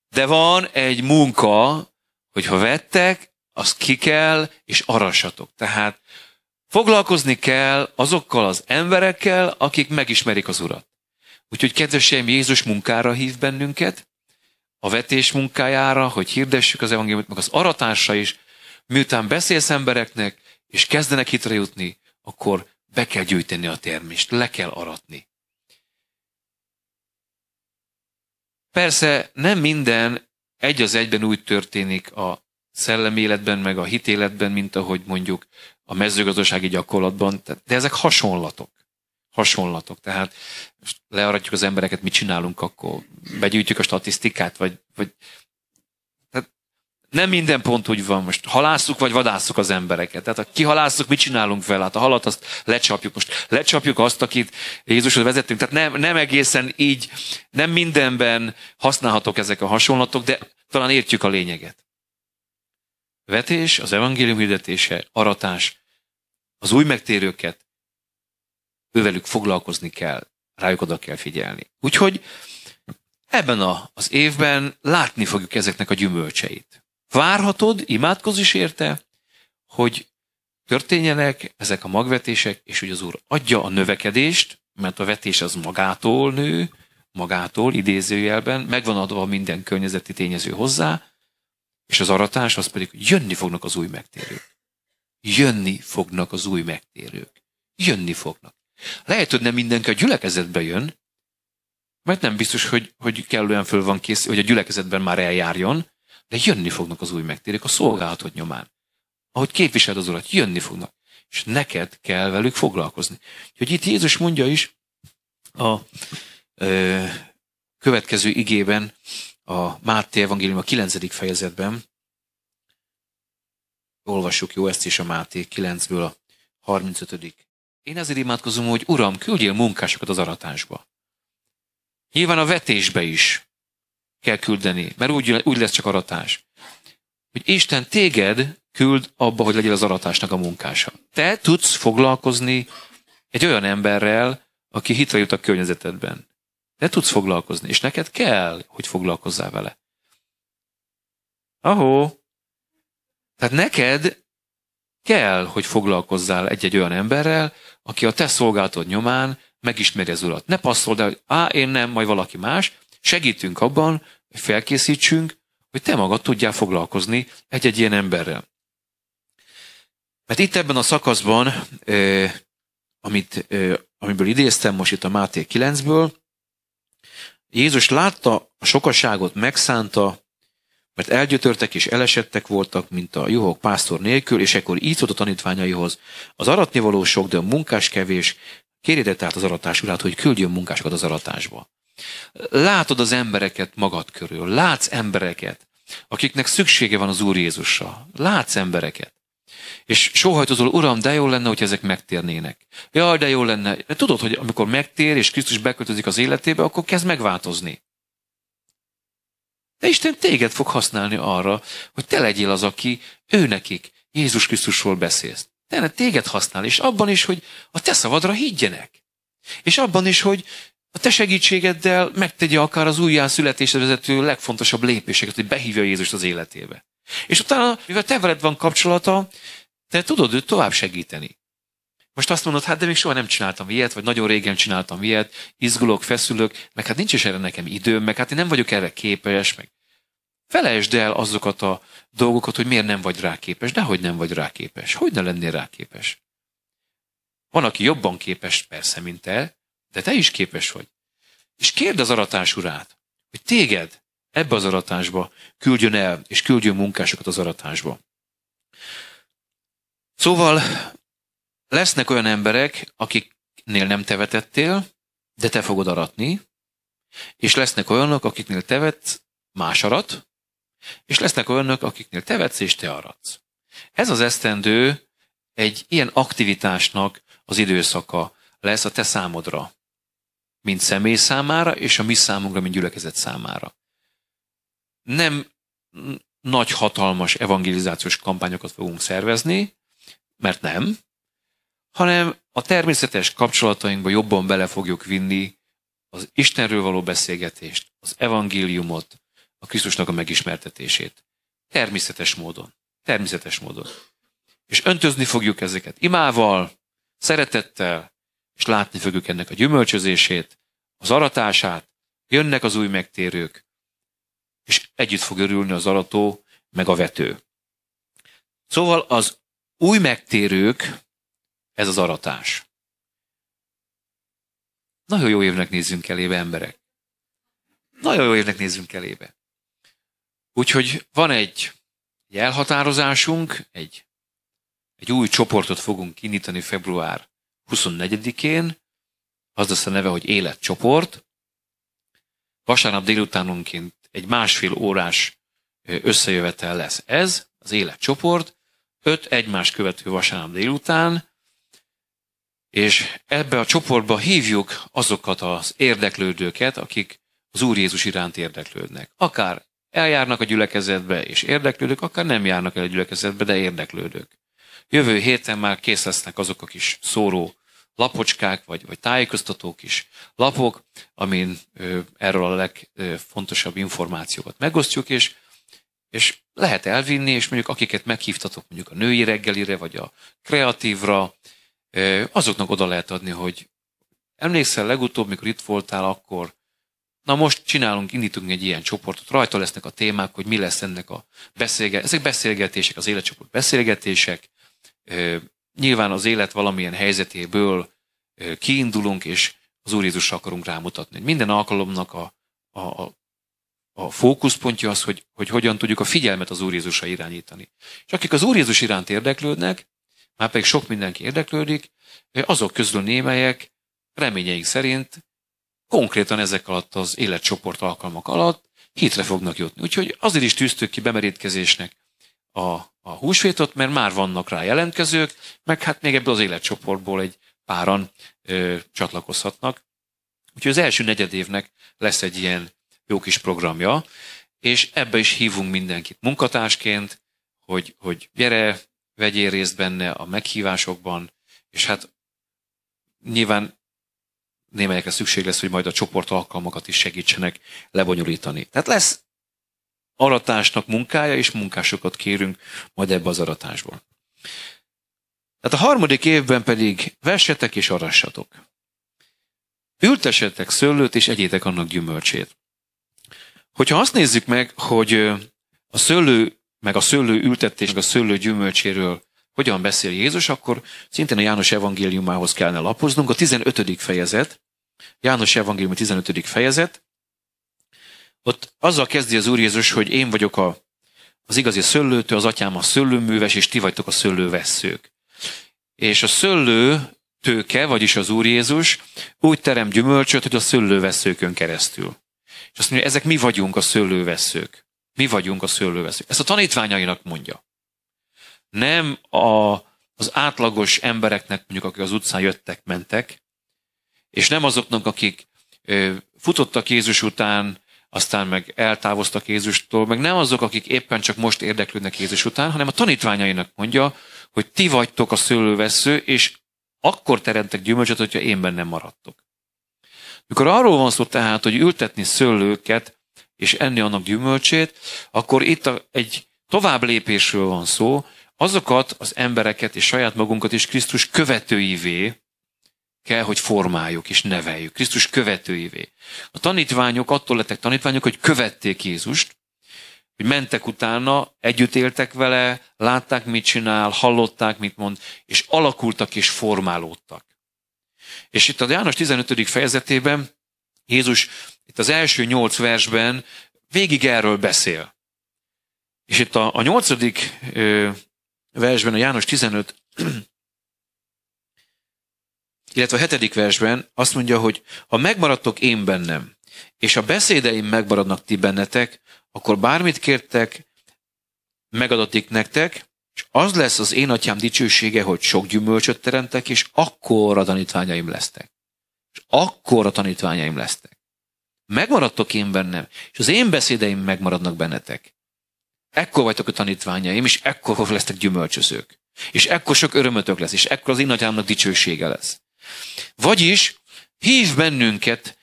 de van egy munka, hogy ha vettek, az ki kell, és arassatok. Tehát Foglalkozni kell azokkal az emberekkel, akik megismerik az Urat. Úgyhogy kedveseim, Jézus munkára hív bennünket, a vetés munkájára, hogy hirdessük az evangéliumot, meg az aratásra is, miután beszélsz embereknek, és kezdenek hitre jutni, akkor be kell gyűjteni a termést, le kell aratni. Persze nem minden egy az egyben úgy történik a szelleméletben, meg a hitéletben, mint ahogy mondjuk a mezőgazdasági gyakorlatban. De ezek hasonlatok. Hasonlatok. Tehát learatjuk az embereket, mit csinálunk akkor. Begyűjtjük a statisztikát, vagy, vagy tehát nem minden pont úgy van most. Halászuk vagy vadászuk az embereket. Tehát ha kihalászuk, mit csinálunk vele? Hát a halat azt lecsapjuk. Most lecsapjuk azt, akit Jézushoz vezettünk. Tehát nem, nem egészen így, nem mindenben használhatók ezek a hasonlatok, de talán értjük a lényeget vetés, az evangélium hirdetése, aratás, az új megtérőket, ővelük foglalkozni kell, rájuk oda kell figyelni. Úgyhogy ebben a, az évben látni fogjuk ezeknek a gyümölcseit. Várhatod, imádkozz is érte, hogy történjenek ezek a magvetések, és hogy az Úr adja a növekedést, mert a vetés az magától nő, magától idézőjelben, megvan adva minden környezeti tényező hozzá, és az aratás az pedig, hogy jönni fognak az új megtérők. Jönni fognak az új megtérők. Jönni fognak. Lehet, hogy nem mindenki a gyülekezetbe jön, mert nem biztos, hogy, hogy kellően föl van kész, hogy a gyülekezetben már eljárjon, de jönni fognak az új megtérők a szolgálatod nyomán. Ahogy képviseled az urat, jönni fognak. És neked kell velük foglalkozni. Úgyhogy itt Jézus mondja is a ö, következő igében, a Máté Evangélium a 9. fejezetben. Olvassuk jó ezt is a Máté 9-ből a 35. Én ezért imádkozom, hogy Uram, küldjél munkásokat az aratásba. Nyilván a vetésbe is kell küldeni, mert úgy, úgy lesz csak aratás. Hogy Isten téged küld abba, hogy legyél az aratásnak a munkása. Te tudsz foglalkozni egy olyan emberrel, aki hitre jut a környezetedben. De tudsz foglalkozni, és neked kell, hogy foglalkozzál vele. Ahó. Tehát neked kell, hogy foglalkozzál egy-egy olyan emberrel, aki a te szolgálatod nyomán megismeri az urat. Ne passzold el, á, én nem, majd valaki más. Segítünk abban, hogy felkészítsünk, hogy te magad tudjál foglalkozni egy-egy ilyen emberrel. Mert itt ebben a szakaszban, eh, amit, eh, amiből idéztem most itt a Máté 9-ből, Jézus látta a sokaságot, megszánta, mert elgyötörtek és elesettek voltak, mint a juhok pásztor nélkül, és ekkor így szólt a tanítványaihoz, az aratni való sok, de a munkás kevés, kérjétek tehát az aratás urát, hogy küldjön munkásokat az aratásba. Látod az embereket magad körül, látsz embereket, akiknek szüksége van az Úr Jézusra, látsz embereket. És sóhajtozol, Uram, de jó lenne, hogy ezek megtérnének. Jaj, de jó lenne. De tudod, hogy amikor megtér, és Krisztus beköltözik az életébe, akkor kezd megváltozni. De Isten téged fog használni arra, hogy te legyél az, aki ő nekik Jézus Krisztusról beszélsz. ne téged használ, és abban is, hogy a te szavadra higgyenek. És abban is, hogy a te segítségeddel megtegye akár az újjászületésre vezető legfontosabb lépéseket, hogy behívja Jézust az életébe. És utána, mivel te veled van kapcsolata, te tudod őt tovább segíteni. Most azt mondod, hát de még soha nem csináltam ilyet, vagy nagyon régen csináltam ilyet, izgulok, feszülök, meg hát nincs is erre nekem időm, meg hát én nem vagyok erre képes, meg felejtsd el azokat a dolgokat, hogy miért nem vagy rá képes, de hogy nem vagy rá képes, hogy ne lennél rá képes. Van, aki jobban képes persze, mint te, de te is képes vagy. És kérd az aratás urát, hogy téged ebbe az aratásba küldjön el, és küldjön munkásokat az aratásba. Szóval lesznek olyan emberek, akiknél nem tevetettél, de te fogod aratni, és lesznek olyanok, akiknél tevet más arat, és lesznek olyanok, akiknél tevetsz, és te aratsz. Ez az esztendő egy ilyen aktivitásnak az időszaka lesz a te számodra, mint személy számára, és a mi számunkra, mint gyülekezet számára. Nem nagy, hatalmas evangelizációs kampányokat fogunk szervezni, mert nem, hanem a természetes kapcsolatainkba jobban bele fogjuk vinni az Istenről való beszélgetést, az evangéliumot, a Krisztusnak a megismertetését. Természetes módon. Természetes módon. És öntözni fogjuk ezeket imával, szeretettel, és látni fogjuk ennek a gyümölcsözését, az aratását, jönnek az új megtérők, és együtt fog örülni az arató, meg a vető. Szóval az új megtérők, ez az aratás. Nagyon jó évnek nézzünk elébe, emberek. Nagyon jó évnek nézzünk elébe. Úgyhogy van egy, jelhatározásunk, egy, egy új csoportot fogunk kinyitani február 24-én, az lesz a neve, hogy életcsoport. Vasárnap délutánunként egy másfél órás összejövetel lesz ez, az életcsoport, öt egymás követő vasárnap délután, és ebbe a csoportba hívjuk azokat az érdeklődőket, akik az Úr Jézus iránt érdeklődnek. Akár eljárnak a gyülekezetbe és érdeklődők, akár nem járnak el a gyülekezetbe, de érdeklődők. Jövő héten már kész lesznek azok a kis szóró lapocskák, vagy, vagy tájékoztatók is lapok, amin ö, erről a legfontosabb információkat megosztjuk, és és lehet elvinni, és mondjuk akiket meghívtatok mondjuk a női reggelire, vagy a kreatívra, azoknak oda lehet adni, hogy emlékszel legutóbb, mikor itt voltál, akkor na most csinálunk, indítunk egy ilyen csoportot, rajta lesznek a témák, hogy mi lesz ennek a beszélgetések. Ezek beszélgetések, az életcsoport beszélgetések, nyilván az élet valamilyen helyzetéből kiindulunk, és az Úr Jézusra akarunk rámutatni. Minden alkalomnak a, a, a a fókuszpontja az, hogy, hogy hogyan tudjuk a figyelmet az Úr Jézusra irányítani. És akik az Úr Jézus iránt érdeklődnek, már pedig sok mindenki érdeklődik, azok közül némelyek reményeink szerint konkrétan ezek alatt az életcsoport alkalmak alatt hitre fognak jutni. Úgyhogy azért is tűztük ki bemerítkezésnek a, a húsvétot, mert már vannak rá jelentkezők, meg hát még ebből az életcsoportból egy páran ö, csatlakozhatnak. Úgyhogy az első negyed évnek lesz egy ilyen jó kis programja, és ebbe is hívunk mindenkit munkatársként, hogy, hogy gyere, vegyél részt benne a meghívásokban, és hát nyilván némelyekre szükség lesz, hogy majd a csoport alkalmakat is segítsenek lebonyolítani. Tehát lesz aratásnak munkája, és munkásokat kérünk majd ebbe az aratásból. Tehát a harmadik évben pedig vessetek és arassatok. Ültessetek szőlőt, és egyétek annak gyümölcsét. Hogyha azt nézzük meg, hogy a szőlő, meg a szőlő ültetés, meg a szőlő gyümölcséről hogyan beszél Jézus, akkor szintén a János evangéliumához kellene lapoznunk. A 15. fejezet, János evangélium 15. fejezet, ott azzal kezdi az Úr Jézus, hogy én vagyok a, az igazi szőlőtő, az atyám a szőlőműves, és ti vagytok a szőlővesszők. És a szőlő tőke, vagyis az Úr Jézus úgy terem gyümölcsöt, hogy a szőlőveszőkön keresztül. És azt mondja, ezek mi vagyunk a szőlőveszők. Mi vagyunk a szőlőveszők. Ezt a tanítványainak mondja. Nem a, az átlagos embereknek, mondjuk akik az utcán jöttek, mentek, és nem azoknak, akik ö, futottak Jézus után, aztán meg eltávoztak Jézustól, meg nem azok, akik éppen csak most érdeklődnek Jézus után, hanem a tanítványainak mondja, hogy ti vagytok a szőlővesző, és akkor teremtek gyümölcsöt, hogyha én bennem maradtok. Mikor arról van szó tehát, hogy ültetni szőlőket és enni annak gyümölcsét, akkor itt a egy tovább lépésről van szó, azokat az embereket és saját magunkat is Krisztus követőivé kell, hogy formáljuk és neveljük. Krisztus követőivé. A tanítványok attól lettek tanítványok, hogy követték Jézust, hogy mentek utána, együtt éltek vele, látták, mit csinál, hallották, mit mond, és alakultak és formálódtak. És itt a János 15. fejezetében Jézus itt az első nyolc versben végig erről beszél. És itt a, a nyolcadik ö, versben, a János 15, illetve a hetedik versben azt mondja, hogy ha megmaradtok én bennem, és a beszédeim megmaradnak ti bennetek, akkor bármit kértek, megadatik nektek, és az lesz az én atyám dicsősége, hogy sok gyümölcsöt teremtek, és akkor a tanítványaim lesznek. És akkor a tanítványaim lesznek. Megmaradtok én bennem, és az én beszédeim megmaradnak bennetek. Ekkor vagytok a tanítványaim, és ekkor lesztek gyümölcsözők. És ekkor sok örömötök lesz, és ekkor az én atyámnak dicsősége lesz. Vagyis hív bennünket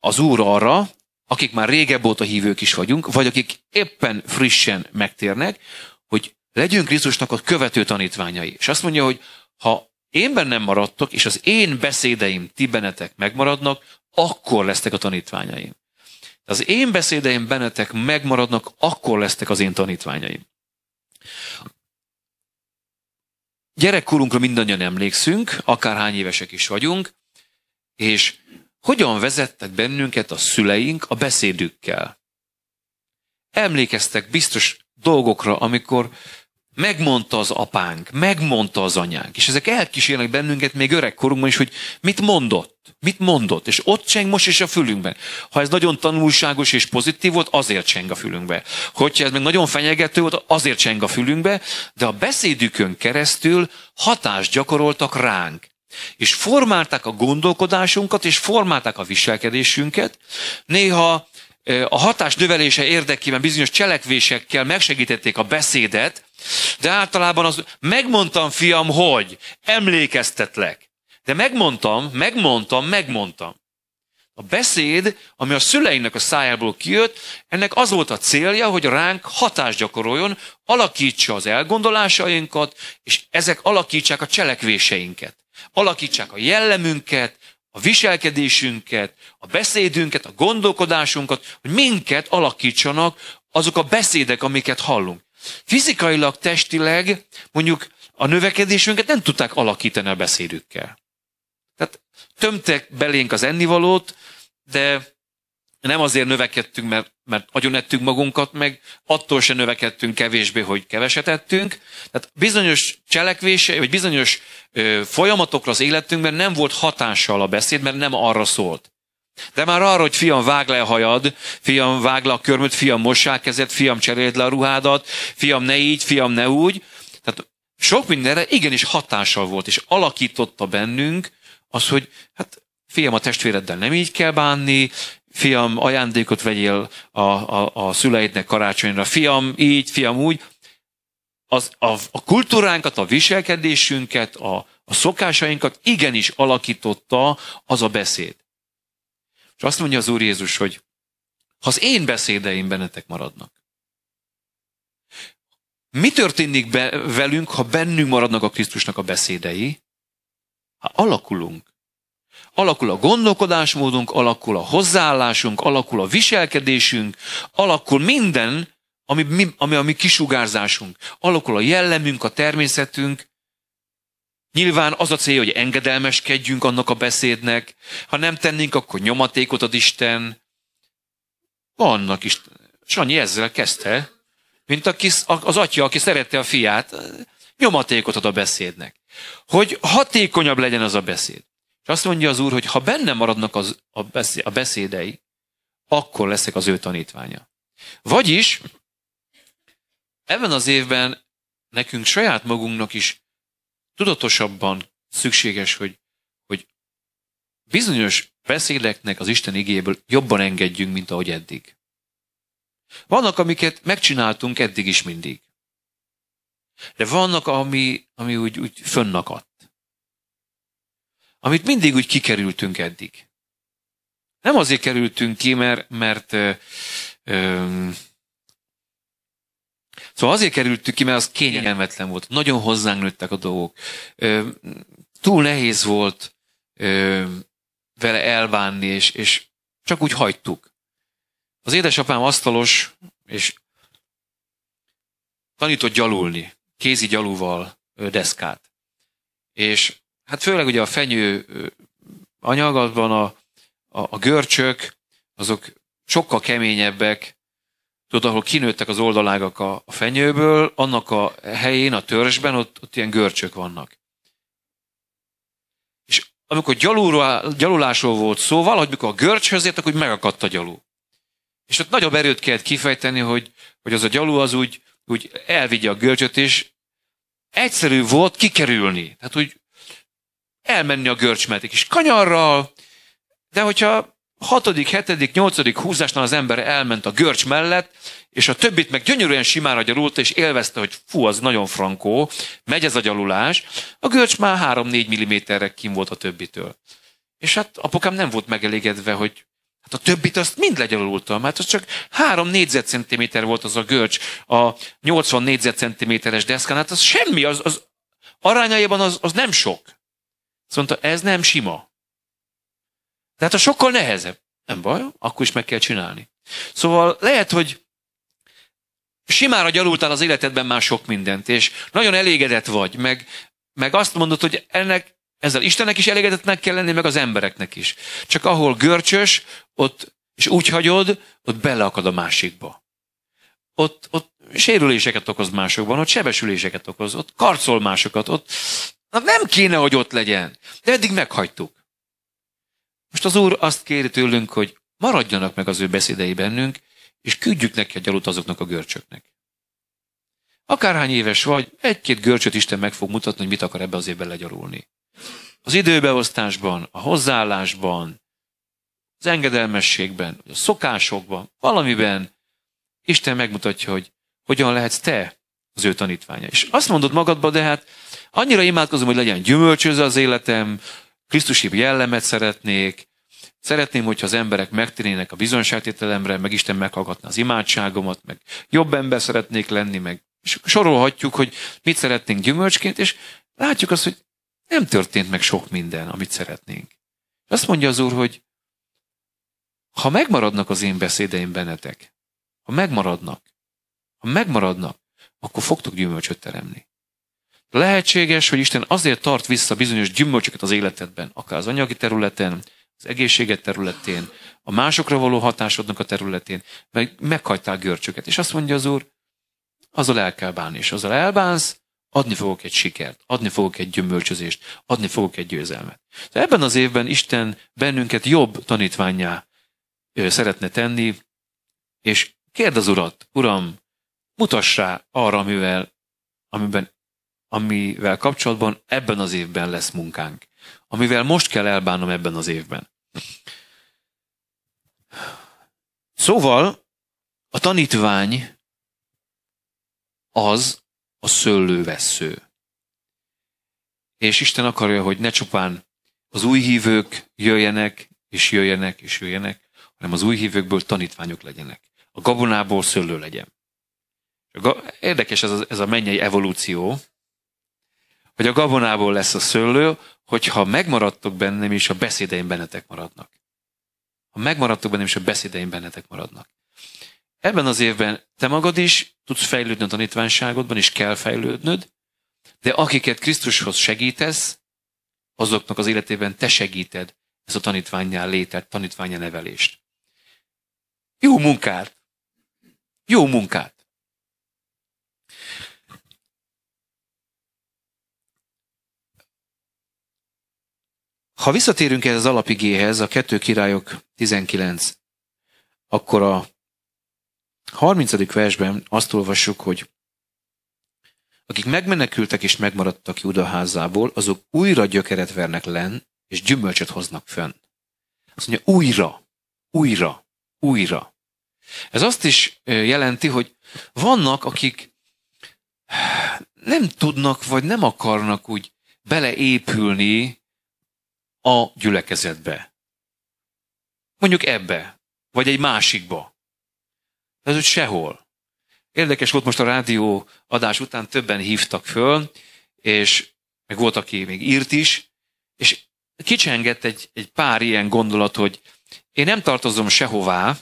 az Úr arra, akik már régebb óta hívők is vagyunk, vagy akik éppen frissen megtérnek, Legyünk Krisztusnak a követő tanítványai. És azt mondja, hogy ha én bennem maradtok, és az én beszédeim ti benetek megmaradnak, akkor lesztek a tanítványaim. Az én beszédeim benetek megmaradnak, akkor lesztek az én tanítványaim. Gyerekkorunkra mindannyian emlékszünk, akárhány évesek is vagyunk, és hogyan vezettek bennünket a szüleink a beszédükkel. Emlékeztek biztos dolgokra, amikor Megmondta az apánk, megmondta az anyánk, és ezek elkísérnek bennünket még öregkorunkban is, hogy mit mondott, mit mondott, és ott cseng most is a fülünkben. Ha ez nagyon tanulságos és pozitív volt, azért cseng a fülünkbe. Hogyha ez meg nagyon fenyegető volt, azért cseng a fülünkbe, de a beszédükön keresztül hatást gyakoroltak ránk. És formálták a gondolkodásunkat, és formálták a viselkedésünket. Néha eh, a hatás növelése érdekében bizonyos cselekvésekkel megsegítették a beszédet, de általában az, megmondtam fiam, hogy emlékeztetlek. De megmondtam, megmondtam, megmondtam. A beszéd, ami a szüleinek a szájából kijött, ennek az volt a célja, hogy ránk hatást gyakoroljon, alakítsa az elgondolásainkat, és ezek alakítsák a cselekvéseinket. Alakítsák a jellemünket, a viselkedésünket, a beszédünket, a gondolkodásunkat, hogy minket alakítsanak azok a beszédek, amiket hallunk. Fizikailag, testileg mondjuk a növekedésünket nem tudták alakítani a beszédükkel. Tehát tömtek belénk az ennivalót, de nem azért növekedtünk, mert, mert ettünk magunkat, meg attól se növekedtünk kevésbé, hogy keveset ettünk. Tehát bizonyos cselekvése, vagy bizonyos ö, folyamatokra az életünkben nem volt hatással a beszéd, mert nem arra szólt. De már arra, hogy fiam, vág le a hajad, fiam, vág le a körmöd, fiam, mossák kezed, fiam, cseréld le a ruhádat, fiam, ne így, fiam, ne úgy. Tehát sok mindenre igenis hatással volt, és alakította bennünk az, hogy hát fiam, a testvéreddel nem így kell bánni, fiam, ajándékot vegyél a, a, a szüleidnek karácsonyra, fiam, így, fiam, úgy. Az, a, a kultúránkat, a viselkedésünket, a, a szokásainkat igenis alakította az a beszéd. Azt mondja az Úr Jézus, hogy ha az én beszédeim bennetek maradnak, mi történik be, velünk, ha bennünk maradnak a Krisztusnak a beszédei? ha alakulunk. Alakul a gondolkodásmódunk, alakul a hozzáállásunk, alakul a viselkedésünk, alakul minden, ami, ami a mi kisugárzásunk. Alakul a jellemünk, a természetünk, Nyilván az a cél, hogy engedelmeskedjünk annak a beszédnek, ha nem tennénk, akkor nyomatékot ad Isten. Vannak is. Sanyi ezzel kezdte, mint aki, az atya, aki szerette a fiát, nyomatékot ad a beszédnek. Hogy hatékonyabb legyen az a beszéd. És azt mondja az Úr, hogy ha benne maradnak az, a, beszé, a beszédei, akkor leszek az ő tanítványa. Vagyis ebben az évben nekünk saját magunknak is tudatosabban szükséges, hogy, hogy bizonyos beszéleknek az Isten igéből jobban engedjünk, mint ahogy eddig. Vannak, amiket megcsináltunk eddig is mindig. De vannak, ami, ami úgy, úgy fönnakadt. Amit mindig úgy kikerültünk eddig. Nem azért kerültünk ki, mert, mert ö, ö, Szóval azért kerültük ki, mert az kényelmetlen volt. Nagyon hozzánk nőttek a dolgok. Ö, túl nehéz volt ö, vele elbánni, és, és csak úgy hagytuk. Az édesapám asztalos, és tanított gyalulni, kézi gyalúval deszkát. És hát főleg ugye a fenyő anyagatban a, a, a görcsök, azok sokkal keményebbek, tudod, ahol kinőttek az oldalágak a fenyőből, annak a helyén, a törzsben, ott, ott ilyen görcsök vannak. És amikor gyalulra, gyalulásról volt szó, valahogy mikor a görcshöz értek, úgy megakadt a gyalú. És ott nagyobb erőt kellett kifejteni, hogy, hogy az a gyalú az úgy, úgy elvigye a görcsöt, és egyszerű volt kikerülni. Tehát úgy elmenni a görcs mellett, kanyarral, de hogyha hatodik, hetedik, nyolcadik húzásnál az ember elment a görcs mellett, és a többit meg gyönyörűen simára gyalult, és élvezte, hogy fú, az nagyon frankó, megy ez a gyalulás. A görcs már 3-4 milliméterre kim volt a többitől. És hát apukám nem volt megelégedve, hogy Hát a többit azt mind legyalultam, hát az csak 3 négyzetcentiméter volt az a görcs a 80 négyzetcentiméteres deszkán, hát az semmi, az, az arányaiban az, az nem sok. Szóval ez nem sima. Tehát a sokkal nehezebb. Nem baj, akkor is meg kell csinálni. Szóval lehet, hogy simára gyalultál az életedben már sok mindent, és nagyon elégedett vagy, meg, meg azt mondod, hogy ennek, ezzel Istennek is elégedettnek kell lenni, meg az embereknek is. Csak ahol görcsös, ott, és úgy hagyod, ott beleakad a másikba. Ott, ott sérüléseket okoz másokban, ott sebesüléseket okoz, ott karcol másokat, ott na nem kéne, hogy ott legyen. De eddig meghagytuk. Most az Úr azt kéri tőlünk, hogy maradjanak meg az ő beszédei bennünk, és küldjük neki a gyalut azoknak a görcsöknek. Akárhány éves vagy, egy-két görcsöt Isten meg fog mutatni, hogy mit akar ebbe az évben legyarulni. Az időbeosztásban, a hozzáállásban, az engedelmességben, a szokásokban, valamiben Isten megmutatja, hogy hogyan lehetsz te az ő tanítványa. És azt mondod magadba, de hát annyira imádkozom, hogy legyen gyümölcsöző az életem, Krisztusi jellemet szeretnék, szeretném, hogyha az emberek megtérnének a bizonságtételemre, meg Isten meghallgatna az imádságomat, meg jobb ember szeretnék lenni, meg sorolhatjuk, hogy mit szeretnénk gyümölcsként, és látjuk azt, hogy nem történt meg sok minden, amit szeretnénk. Azt mondja az Úr, hogy ha megmaradnak az én beszédeim bennetek, ha megmaradnak, ha megmaradnak, akkor fogtok gyümölcsöt teremni. Lehetséges, hogy Isten azért tart vissza bizonyos gyümölcsöket az életedben, akár az anyagi területen, az egészséged területén, a másokra való hatásodnak a területén, meg meghagytál görcsöket. És azt mondja az Úr, azzal el kell bánni, és azzal elbánsz, adni fogok egy sikert, adni fogok egy gyümölcsözést, adni fogok egy győzelmet. De ebben az évben Isten bennünket jobb tanítványá szeretne tenni, és kérd az Urat, Uram, mutass rá arra, amivel, amiben amivel kapcsolatban ebben az évben lesz munkánk. Amivel most kell elbánnom ebben az évben. Szóval a tanítvány az a szőlővessző. És Isten akarja, hogy ne csupán az új hívők jöjjenek, és jöjjenek, és jöjjenek, hanem az új hívőkből tanítványok legyenek. A gabonából szőlő legyen. Érdekes ez a, ez a mennyei evolúció, hogy a gabonából lesz a szőlő, hogyha megmaradtok bennem is, a beszédeim bennetek maradnak. Ha megmaradtok bennem is, a beszédeim bennetek maradnak. Ebben az évben te magad is tudsz fejlődni a tanítványságodban, és kell fejlődnöd, de akiket Krisztushoz segítesz, azoknak az életében te segíted ezt a tanítványjá létet, tanítványá nevelést. Jó munkát! Jó munkát! Ha visszatérünk ehhez az alapigéhez, a kettő királyok 19, akkor a 30. versben azt olvassuk, hogy akik megmenekültek és megmaradtak Júda házából, azok újra gyökeret vernek len, és gyümölcsöt hoznak fönn. Azt mondja, újra, újra, újra. Ez azt is jelenti, hogy vannak, akik nem tudnak, vagy nem akarnak úgy beleépülni a gyülekezetbe. Mondjuk ebbe, vagy egy másikba. Ez úgy sehol. Érdekes volt most a rádió adás után többen hívtak föl, és meg volt, aki még írt is, és kicsengett egy, egy pár ilyen gondolat, hogy én nem tartozom sehová,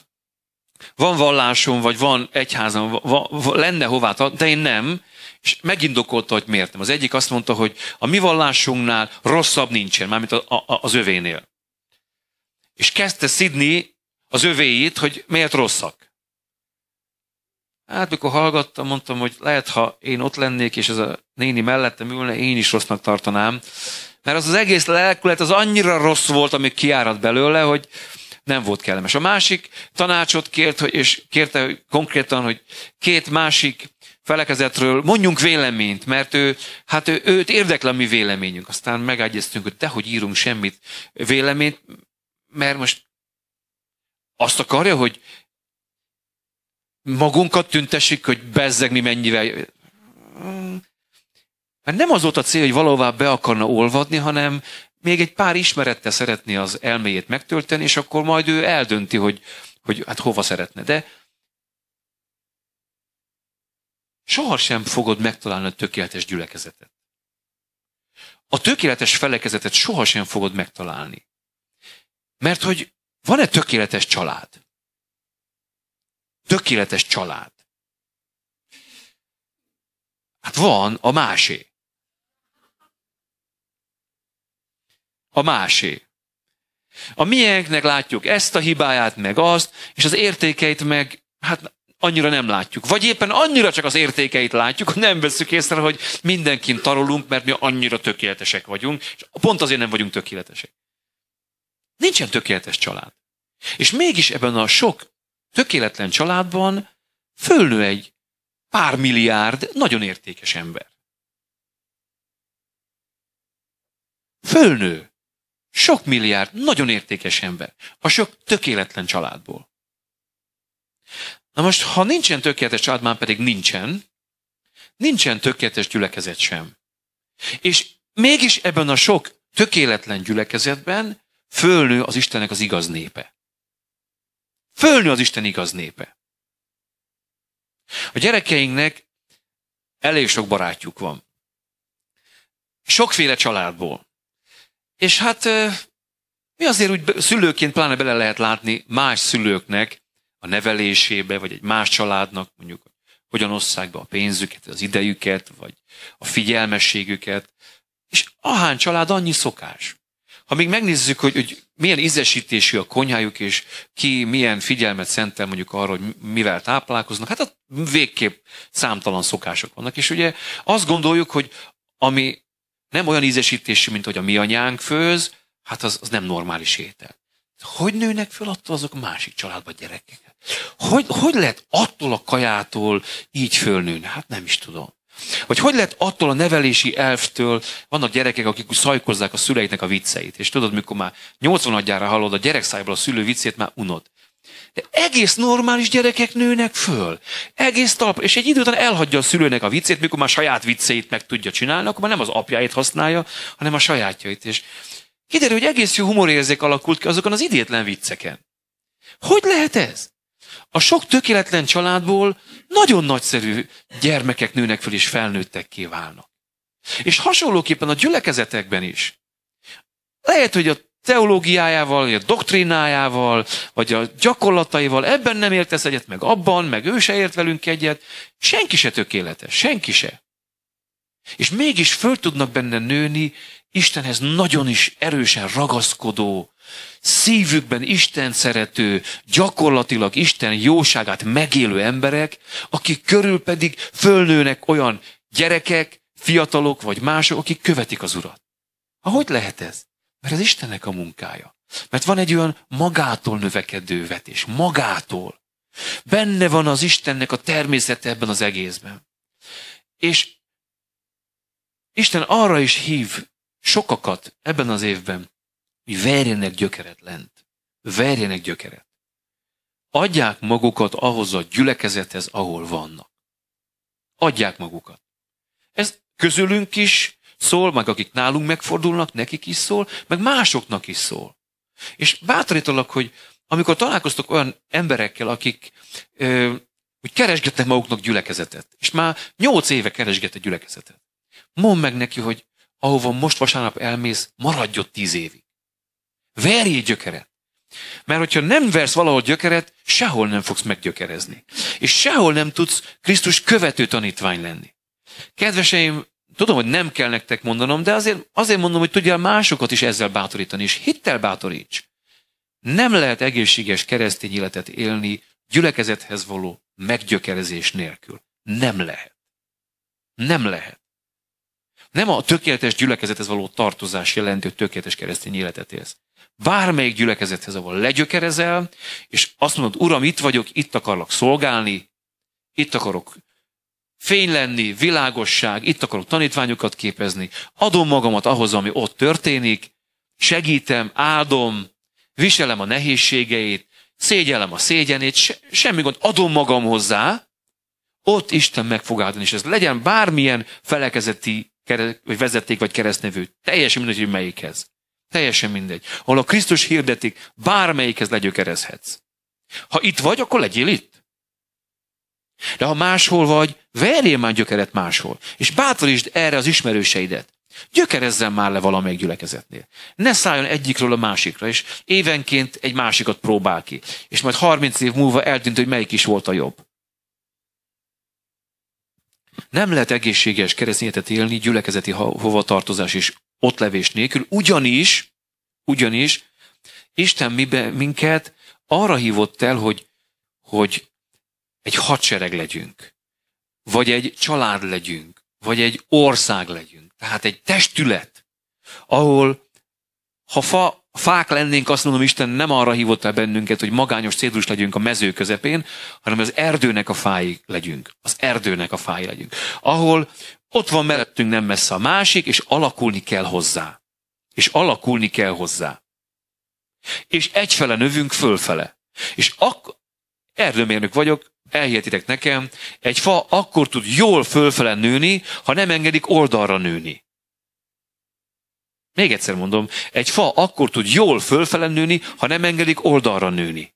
van vallásom, vagy van egyházam, va, va, lenne hová, de én nem, és megindokolta, hogy miért nem. Az egyik azt mondta, hogy a mi vallásunknál rosszabb nincsen, mármint a, a, az övénél. És kezdte szidni az övéit, hogy miért rosszak. Hát, mikor hallgattam, mondtam, hogy lehet, ha én ott lennék, és ez a néni mellettem ülne, én is rossznak tartanám. Mert az az egész lelkület az annyira rossz volt, ami kiárad belőle, hogy nem volt kellemes. A másik tanácsot kért, hogy, és kérte hogy konkrétan, hogy két másik felekezetről mondjunk véleményt, mert ő, hát ő, őt érdekel a mi véleményünk. Aztán megegyeztünk, hogy tehogy írunk semmit véleményt, mert most azt akarja, hogy magunkat tüntessük, hogy bezzeg mi mennyivel... Mert nem az volt a cél, hogy valóvá be akarna olvadni, hanem még egy pár ismerettel szeretné az elméjét megtölteni, és akkor majd ő eldönti, hogy, hogy hát hova szeretne. De sohasem fogod megtalálni a tökéletes gyülekezetet. A tökéletes felekezetet sohasem fogod megtalálni. Mert hogy van-e tökéletes család? Tökéletes család. Hát van a másé. A másé. A miénknek látjuk ezt a hibáját, meg azt, és az értékeit meg, hát annyira nem látjuk. Vagy éppen annyira csak az értékeit látjuk, hogy nem veszük észre, hogy mindenkin tarolunk, mert mi annyira tökéletesek vagyunk, és pont azért nem vagyunk tökéletesek. Nincsen tökéletes család. És mégis ebben a sok tökéletlen családban fölnő egy pár milliárd nagyon értékes ember. Fölnő sok milliárd nagyon értékes ember a sok tökéletlen családból. Na most, ha nincsen tökéletes család, már pedig nincsen, nincsen tökéletes gyülekezet sem. És mégis ebben a sok tökéletlen gyülekezetben fölnő az Istennek az igaz népe. Fölnő az Isten igaz népe. A gyerekeinknek elég sok barátjuk van. Sokféle családból. És hát mi azért úgy szülőként pláne bele lehet látni más szülőknek, a nevelésébe, vagy egy más családnak, mondjuk hogyan osszák be a pénzüket, az idejüket, vagy a figyelmességüket. És ahány család, annyi szokás. Ha még megnézzük, hogy, hogy milyen ízesítésű a konyhájuk, és ki milyen figyelmet szentel mondjuk arra, hogy mivel táplálkoznak, hát ott végképp számtalan szokások vannak. És ugye azt gondoljuk, hogy ami nem olyan ízesítésű, mint hogy a mi anyánk főz, hát az, az nem normális étel. Hogy nőnek föl attól azok másik családban gyerekek? Hogy, hogy lehet attól a kajától így fölnőni? Hát nem is tudom. Vagy hogy lehet attól a nevelési elftől, vannak gyerekek, akik szajkozzák a szüleiknek a vicceit, és tudod, mikor már 80 adjára hallod a gyerek szájból a szülő viccét, már unod. De egész normális gyerekek nőnek föl. Egész talp, és egy idő után elhagyja a szülőnek a viccét, mikor már saját vicceit meg tudja csinálni, akkor már nem az apjáit használja, hanem a sajátjait. És kiderül, hogy egész jó humorérzék alakult ki azokon az idétlen vicceken. Hogy lehet ez? A sok tökéletlen családból nagyon nagyszerű gyermekek nőnek föl és felnőttekké válnak. És hasonlóképpen a gyülekezetekben is. Lehet, hogy a teológiájával, vagy a doktrinájával, vagy a gyakorlataival ebben nem értesz egyet, meg abban, meg ő se ért velünk egyet. Senki se tökéletes, senki se. És mégis föl tudnak benne nőni Istenhez nagyon is erősen ragaszkodó szívükben Isten szerető, gyakorlatilag Isten jóságát megélő emberek, akik körül pedig fölnőnek olyan gyerekek, fiatalok vagy mások, akik követik az Urat. Ahogy lehet ez? Mert ez Istennek a munkája. Mert van egy olyan magától növekedő vetés, magától. Benne van az Istennek a természete ebben az egészben. És Isten arra is hív sokakat ebben az évben, hogy verjenek gyökeret lent. Verjenek gyökeret. Adják magukat ahhoz a gyülekezethez, ahol vannak. Adják magukat. Ez közülünk is szól, meg akik nálunk megfordulnak, nekik is szól, meg másoknak is szól. És bátorítalak, hogy amikor találkoztok olyan emberekkel, akik ö, hogy keresgetnek maguknak gyülekezetet, és már nyolc éve keresget egy gyülekezetet, mondd meg neki, hogy ahova most vasárnap elmész, maradj ott tíz évig. Verjél gyökeret. Mert hogyha nem versz valahol gyökeret, sehol nem fogsz meggyökerezni. És sehol nem tudsz Krisztus követő tanítvány lenni. Kedveseim, tudom, hogy nem kell nektek mondanom, de azért, azért mondom, hogy tudjál másokat is ezzel bátorítani, és hittel bátoríts. Nem lehet egészséges keresztény életet élni gyülekezethez való meggyökerezés nélkül. Nem lehet. Nem lehet. Nem a tökéletes gyülekezethez való tartozás jelenti, hogy tökéletes keresztény életet élsz bármelyik gyülekezethez, ahol legyökerezel, és azt mondod, Uram, itt vagyok, itt akarlak szolgálni, itt akarok fény lenni, világosság, itt akarok tanítványokat képezni, adom magamat ahhoz, ami ott történik, segítem, áldom, viselem a nehézségeit, szégyellem a szégyenét, se, semmi gond, adom magam hozzá, ott Isten meg fog áldani, és ez legyen bármilyen felekezeti vagy vezeték vagy keresztnevű, teljesen mindegy, hogy melyikhez. Teljesen mindegy. Ahol a Krisztus hirdetik, bármelyikhez legyökerezhetsz. Ha itt vagy, akkor legyél itt. De ha máshol vagy, verjél már gyökeret máshol, és bátorítsd erre az ismerőseidet. Gyökerezzen már le valamelyik gyülekezetnél. Ne szálljon egyikről a másikra, és évenként egy másikat próbál ki. És majd 30 év múlva eltűnt, hogy melyik is volt a jobb. Nem lehet egészséges keresztényetet élni gyülekezeti hovatartozás és ottlevés nélkül, ugyanis, ugyanis Isten mibe, minket arra hívott el, hogy, hogy egy hadsereg legyünk, vagy egy család legyünk, vagy egy ország legyünk, tehát egy testület, ahol ha fa, fák lennénk, azt mondom, Isten nem arra hívott el bennünket, hogy magányos cédrus legyünk a mező közepén, hanem az erdőnek a fái legyünk. Az erdőnek a fái legyünk. Ahol ott van mellettünk nem messze a másik, és alakulni kell hozzá. És alakulni kell hozzá. És egyfele növünk fölfele. És akkor, erdőmérnök vagyok, elhihetitek nekem, egy fa akkor tud jól fölfele nőni, ha nem engedik oldalra nőni. Még egyszer mondom, egy fa akkor tud jól fölfele nőni, ha nem engedik oldalra nőni.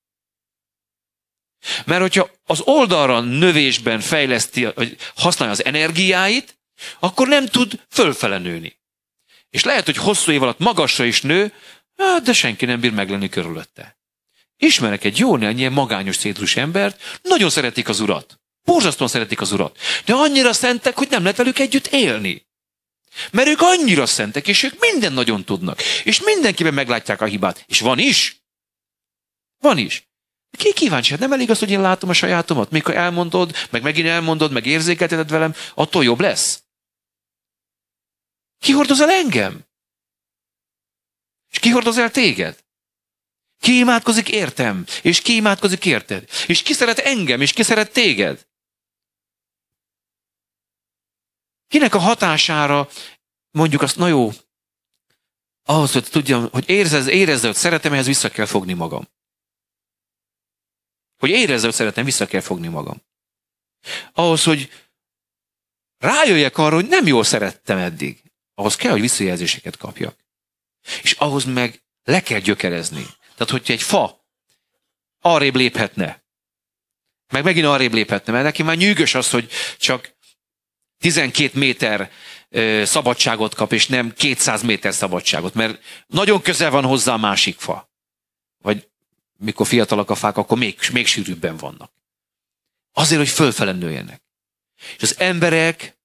Mert hogyha az oldalra növésben fejleszti, vagy használja az energiáit, akkor nem tud fölfele nőni. És lehet, hogy hosszú év alatt magasra is nő, de senki nem bír meglenni körülötte. Ismerek egy jó néhány ilyen magányos szédrus embert, nagyon szeretik az urat. Borzasztóan szeretik az urat. De annyira szentek, hogy nem lehet velük együtt élni. Mert ők annyira szentek, és ők minden nagyon tudnak. És mindenkiben meglátják a hibát. És van is. Van is. Ki kíváncsi? Hát nem elég az, hogy én látom a sajátomat. Mikor elmondod, meg megint elmondod, meg érzékelteted velem, attól jobb lesz. Ki hordoz el engem? És ki hordoz el téged? Ki imádkozik értem, és ki imádkozik érted? És ki szeret engem, és ki szeret téged? Kinek a hatására mondjuk azt, na jó, ahhoz, hogy tudjam, hogy érezd, érezd, hogy szeretem, ehhez vissza kell fogni magam. Hogy érezd, hogy szeretem, vissza kell fogni magam. Ahhoz, hogy rájöjjek arra, hogy nem jól szerettem eddig ahhoz kell, hogy visszajelzéseket kapjak. És ahhoz meg le kell gyökerezni. Tehát, hogyha egy fa arrébb léphetne, meg megint arrébb léphetne, mert neki már nyűgös az, hogy csak 12 méter szabadságot kap, és nem 200 méter szabadságot, mert nagyon közel van hozzá a másik fa. Vagy mikor fiatalak a fák, akkor még, még sűrűbben vannak. Azért, hogy fölfele nőjenek. És az emberek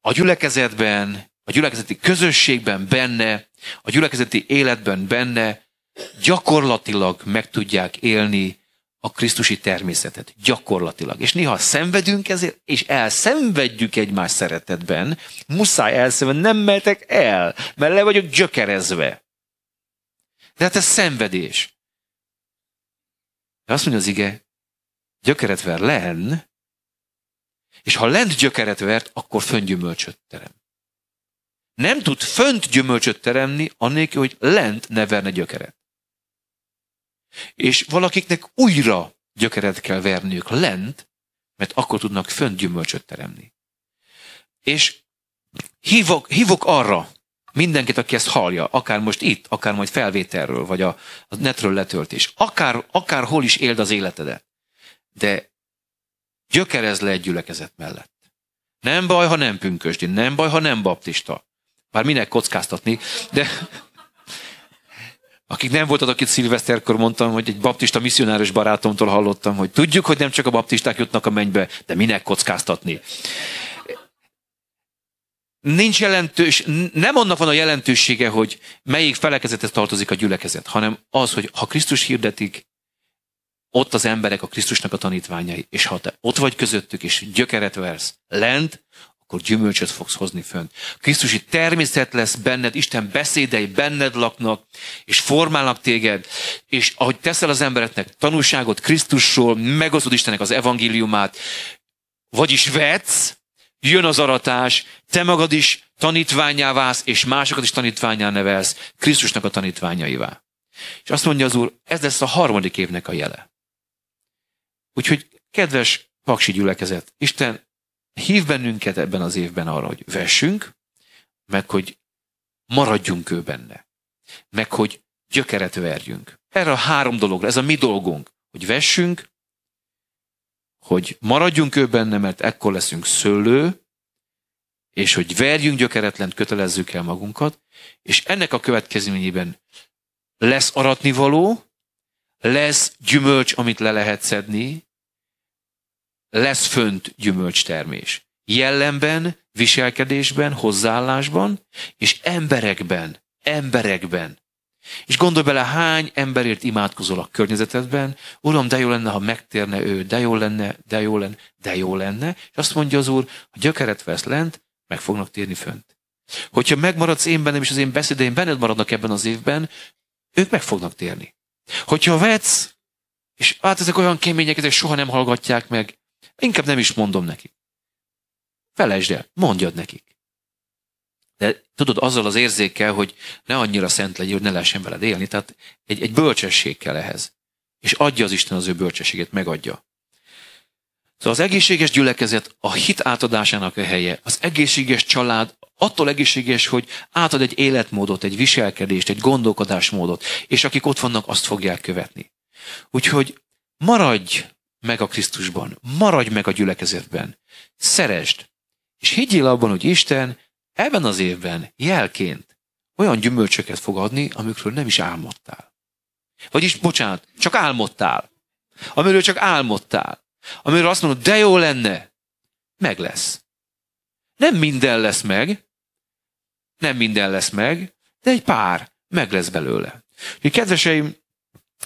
a gyülekezetben a gyülekezeti közösségben benne, a gyülekezeti életben benne gyakorlatilag meg tudják élni a Krisztusi természetet. Gyakorlatilag. És néha szenvedünk ezért, és elszenvedjük egymás szeretetben. Muszáj elszenvedni, nem mehetek el, mert le vagyok gyökerezve. De hát ez szenvedés. De azt mondja az ige, gyökeretver len, és ha lent gyökeretvert, akkor föngyümölcsöt terem nem tud fönt gyümölcsöt teremni, annélkül, hogy lent verne gyökeret. És valakiknek újra gyökeret kell verniük lent, mert akkor tudnak fönt gyümölcsöt teremni. És hívok, hívok arra mindenkit, aki ezt hallja, akár most itt, akár majd felvételről, vagy a, a netről letöltés, akár, akár hol is éld az életedet, de gyökerez le egy gyülekezet mellett. Nem baj, ha nem pünkösdi, nem baj, ha nem baptista. Bár minek kockáztatni, de akik nem voltatok itt szilveszterkor, mondtam, hogy egy baptista misszionáros barátomtól hallottam, hogy tudjuk, hogy nem csak a baptisták jutnak a mennybe, de minek kockáztatni. Nincs jelentős, nem annak van a jelentősége, hogy melyik felekezethez tartozik a gyülekezet, hanem az, hogy ha Krisztus hirdetik, ott az emberek a Krisztusnak a tanítványai, és ha te ott vagy közöttük, és gyökeret versz lent, akkor gyümölcsöt fogsz hozni fönt. Krisztusi természet lesz benned, Isten beszédei benned laknak, és formálnak téged, és ahogy teszel az embereknek tanulságot Krisztusról, megoszod Istennek az evangéliumát, vagyis vetsz, jön az aratás, te magad is tanítványá válsz, és másokat is tanítványá nevelsz, Krisztusnak a tanítványaivá. És azt mondja az Úr, ez lesz a harmadik évnek a jele. Úgyhogy, kedves Paksi gyülekezet, Isten hív bennünket ebben az évben arra, hogy vessünk, meg hogy maradjunk ő benne, meg hogy gyökeret verjünk. Erre a három dologra, ez a mi dolgunk, hogy vessünk, hogy maradjunk ő benne, mert ekkor leszünk szőlő, és hogy verjünk gyökeretlen, kötelezzük el magunkat, és ennek a következményében lesz aratnivaló, lesz gyümölcs, amit le lehet szedni, lesz fönt gyümölcstermés. Jellemben, viselkedésben, hozzáállásban, és emberekben, emberekben. És gondolj bele, hány emberért imádkozol a környezetedben, Uram, de jó lenne, ha megtérne ő, de jó lenne, de jó lenne, de jó lenne, és azt mondja az Úr, ha gyökeret vesz lent, meg fognak térni fönt. Hogyha megmaradsz én bennem, és az én beszédeim benned maradnak ebben az évben, ők meg fognak térni. Hogyha vetsz, és hát ezek olyan kemények, ezek soha nem hallgatják meg, Inkább nem is mondom nekik. Felejtsd el, mondjad nekik. De tudod, azzal az érzékkel, hogy ne annyira szent legyél, hogy ne lehessen veled élni. Tehát egy, egy bölcsesség kell ehhez. És adja az Isten az ő bölcsességét, megadja. Szóval az egészséges gyülekezet a hit átadásának a helye. Az egészséges család attól egészséges, hogy átad egy életmódot, egy viselkedést, egy gondolkodásmódot, és akik ott vannak, azt fogják követni. Úgyhogy maradj meg a Krisztusban, maradj meg a gyülekezetben, szeresd, és higgyél abban, hogy Isten ebben az évben jelként olyan gyümölcsöket fog adni, amikről nem is álmodtál. Vagyis, bocsánat, csak álmodtál. Amiről csak álmodtál. Amiről azt mondod, de jó lenne. Meg lesz. Nem minden lesz meg, nem minden lesz meg, de egy pár meg lesz belőle. kedveseim,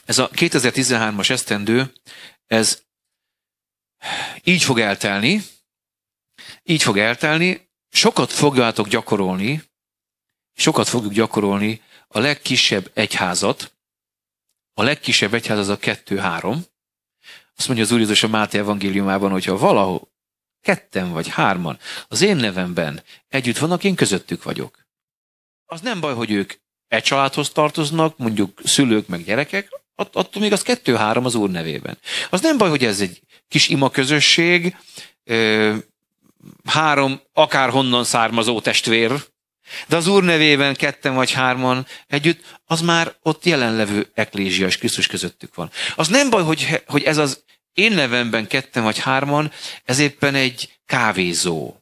ez a 2013-as esztendő, ez így fog eltelni, így fog eltelni, sokat fogjátok gyakorolni, sokat fogjuk gyakorolni a legkisebb egyházat, a legkisebb egyház az a kettő-három. Azt mondja az Úr Jézus a Máté evangéliumában, hogyha valahol ketten vagy hárman az én nevemben együtt vannak, én közöttük vagyok. Az nem baj, hogy ők egy családhoz tartoznak, mondjuk szülők meg gyerekek, attól még az kettő-három az Úr nevében. Az nem baj, hogy ez egy kis ima közösség, három akárhonnan származó testvér, de az Úr nevében ketten vagy hárman együtt, az már ott jelenlevő eklézsia és Krisztus közöttük van. Az nem baj, hogy, hogy ez az én nevemben ketten vagy hárman, ez éppen egy kávézó.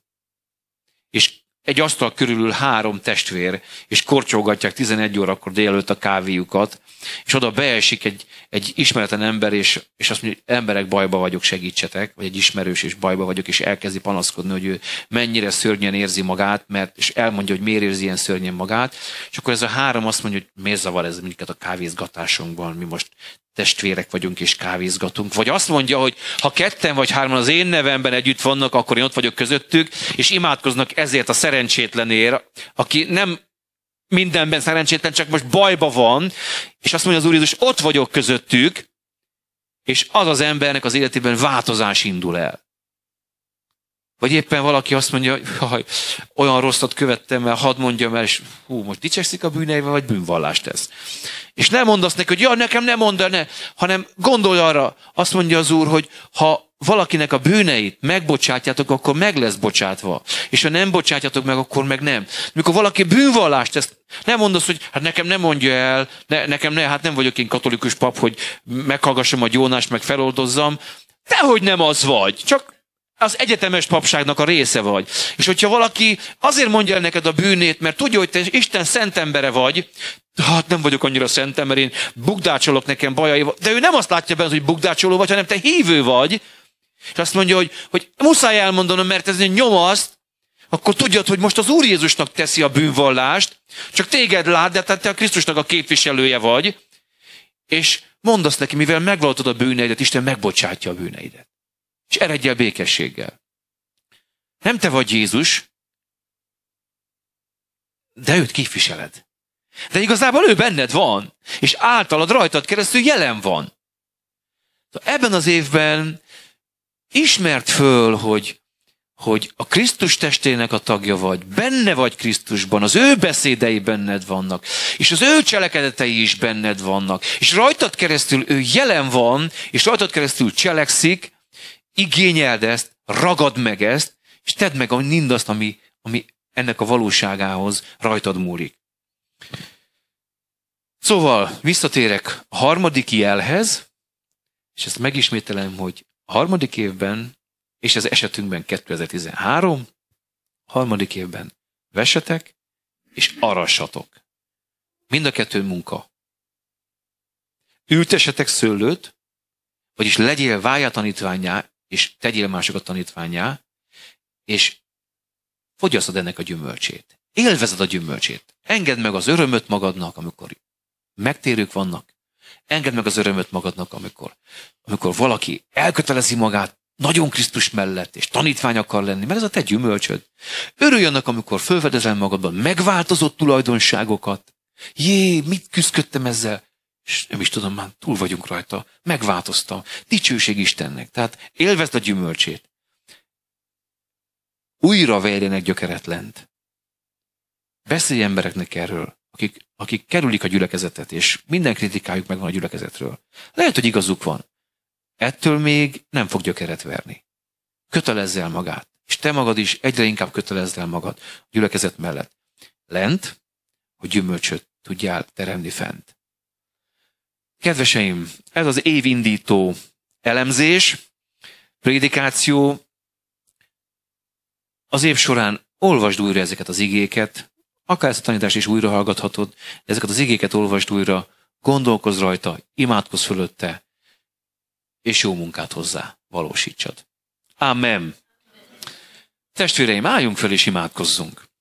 És egy asztal körülül három testvér, és korcsolgatják 11 órakor délelőtt a kávéjukat, és oda beesik egy, egy ismeretlen ember, és, és azt mondja, hogy emberek bajba vagyok, segítsetek, vagy egy ismerős, és bajba vagyok, és elkezdi panaszkodni, hogy ő mennyire szörnyen érzi magát, mert, és elmondja, hogy miért érzi ilyen szörnyen magát. És akkor ez a három azt mondja, hogy miért zavar ez minket a kávézgatásunkban, mi most testvérek vagyunk és kávézgatunk. Vagy azt mondja, hogy ha ketten vagy hárman az én nevemben együtt vannak, akkor én ott vagyok közöttük, és imádkoznak ezért a szerencsétlenért, aki nem mindenben szerencsétlen, csak most bajba van, és azt mondja az Úr Jézus, ott vagyok közöttük, és az az embernek az életében változás indul el. Vagy éppen valaki azt mondja, hogy olyan rosszat követtem mert hadd mondjam el, és hú, most dicsekszik a bűneivel, vagy bűnvallást tesz. És nem mondasz neki, hogy ja, nekem nem mondd ne, hanem gondolj arra, azt mondja az Úr, hogy ha valakinek a bűneit megbocsátjátok, akkor meg lesz bocsátva. És ha nem bocsátjátok meg, akkor meg nem. Mikor valaki bűnvallást, ezt nem mondasz, hogy hát nekem nem mondja el, ne, nekem ne, hát nem vagyok én katolikus pap, hogy meghallgassam a Jónást, meg feloldozzam. Tehogy nem az vagy, csak az egyetemes papságnak a része vagy. És hogyha valaki azért mondja el neked a bűnét, mert tudja, hogy te Isten szent embere vagy, hát nem vagyok annyira szent, mert én bugdácsolok nekem bajai, de ő nem azt látja benne, hogy bugdácsoló vagy, hanem te hívő vagy, és azt mondja, hogy, hogy muszáj elmondanom, mert ez egy azt, akkor tudjad, hogy most az Úr Jézusnak teszi a bűnvallást, csak téged lát, de te a Krisztusnak a képviselője vagy, és mondd azt neki, mivel megvaltod a bűneidet, Isten megbocsátja a bűneidet. És eredj el békességgel. Nem te vagy Jézus, de őt képviseled. De igazából ő benned van, és általad rajtad keresztül jelen van. Ebben az évben ismert föl, hogy, hogy a Krisztus testének a tagja vagy, benne vagy Krisztusban, az ő beszédei benned vannak, és az ő cselekedetei is benned vannak, és rajtad keresztül ő jelen van, és rajtad keresztül cselekszik, igényeld ezt, ragad meg ezt, és tedd meg mindazt, ami, ami ennek a valóságához rajtad múlik. Szóval visszatérek a harmadik jelhez, és ezt megismételem, hogy a harmadik évben, és az esetünkben 2013, harmadik évben vesetek és arassatok. Mind a kettő munka. Ültesetek szőlőt, vagyis legyél vája tanítványá, és tegyél másokat tanítványá, és fogyasztod ennek a gyümölcsét. Élvezed a gyümölcsét. Engedd meg az örömöt magadnak, amikor megtérők vannak, Engedd meg az örömöt magadnak, amikor, amikor valaki elkötelezi magát nagyon Krisztus mellett, és tanítvány akar lenni, mert ez a te gyümölcsöd. Örülj annak, amikor fölfedezel magadban megváltozott tulajdonságokat. Jé, mit küzdködtem ezzel? És nem is tudom, már túl vagyunk rajta. Megváltoztam. Dicsőség Istennek. Tehát élvezd a gyümölcsét. Újra verjenek gyökeret lent. Beszélj embereknek erről akik, akik kerülik a gyülekezetet, és minden kritikájuk megvan a gyülekezetről. Lehet, hogy igazuk van. Ettől még nem fog gyökeret verni. Kötelezz el magát, és te magad is egyre inkább kötelezd el magad a gyülekezet mellett. Lent, hogy gyümölcsöt tudjál teremni fent. Kedveseim, ez az évindító elemzés, prédikáció. Az év során olvasd újra ezeket az igéket, akár ezt a tanítást is újra hallgathatod, de ezeket az igéket olvasd újra, gondolkozz rajta, imádkozz fölötte, és jó munkát hozzá valósítsad. Amen. Testvéreim, álljunk fel és imádkozzunk.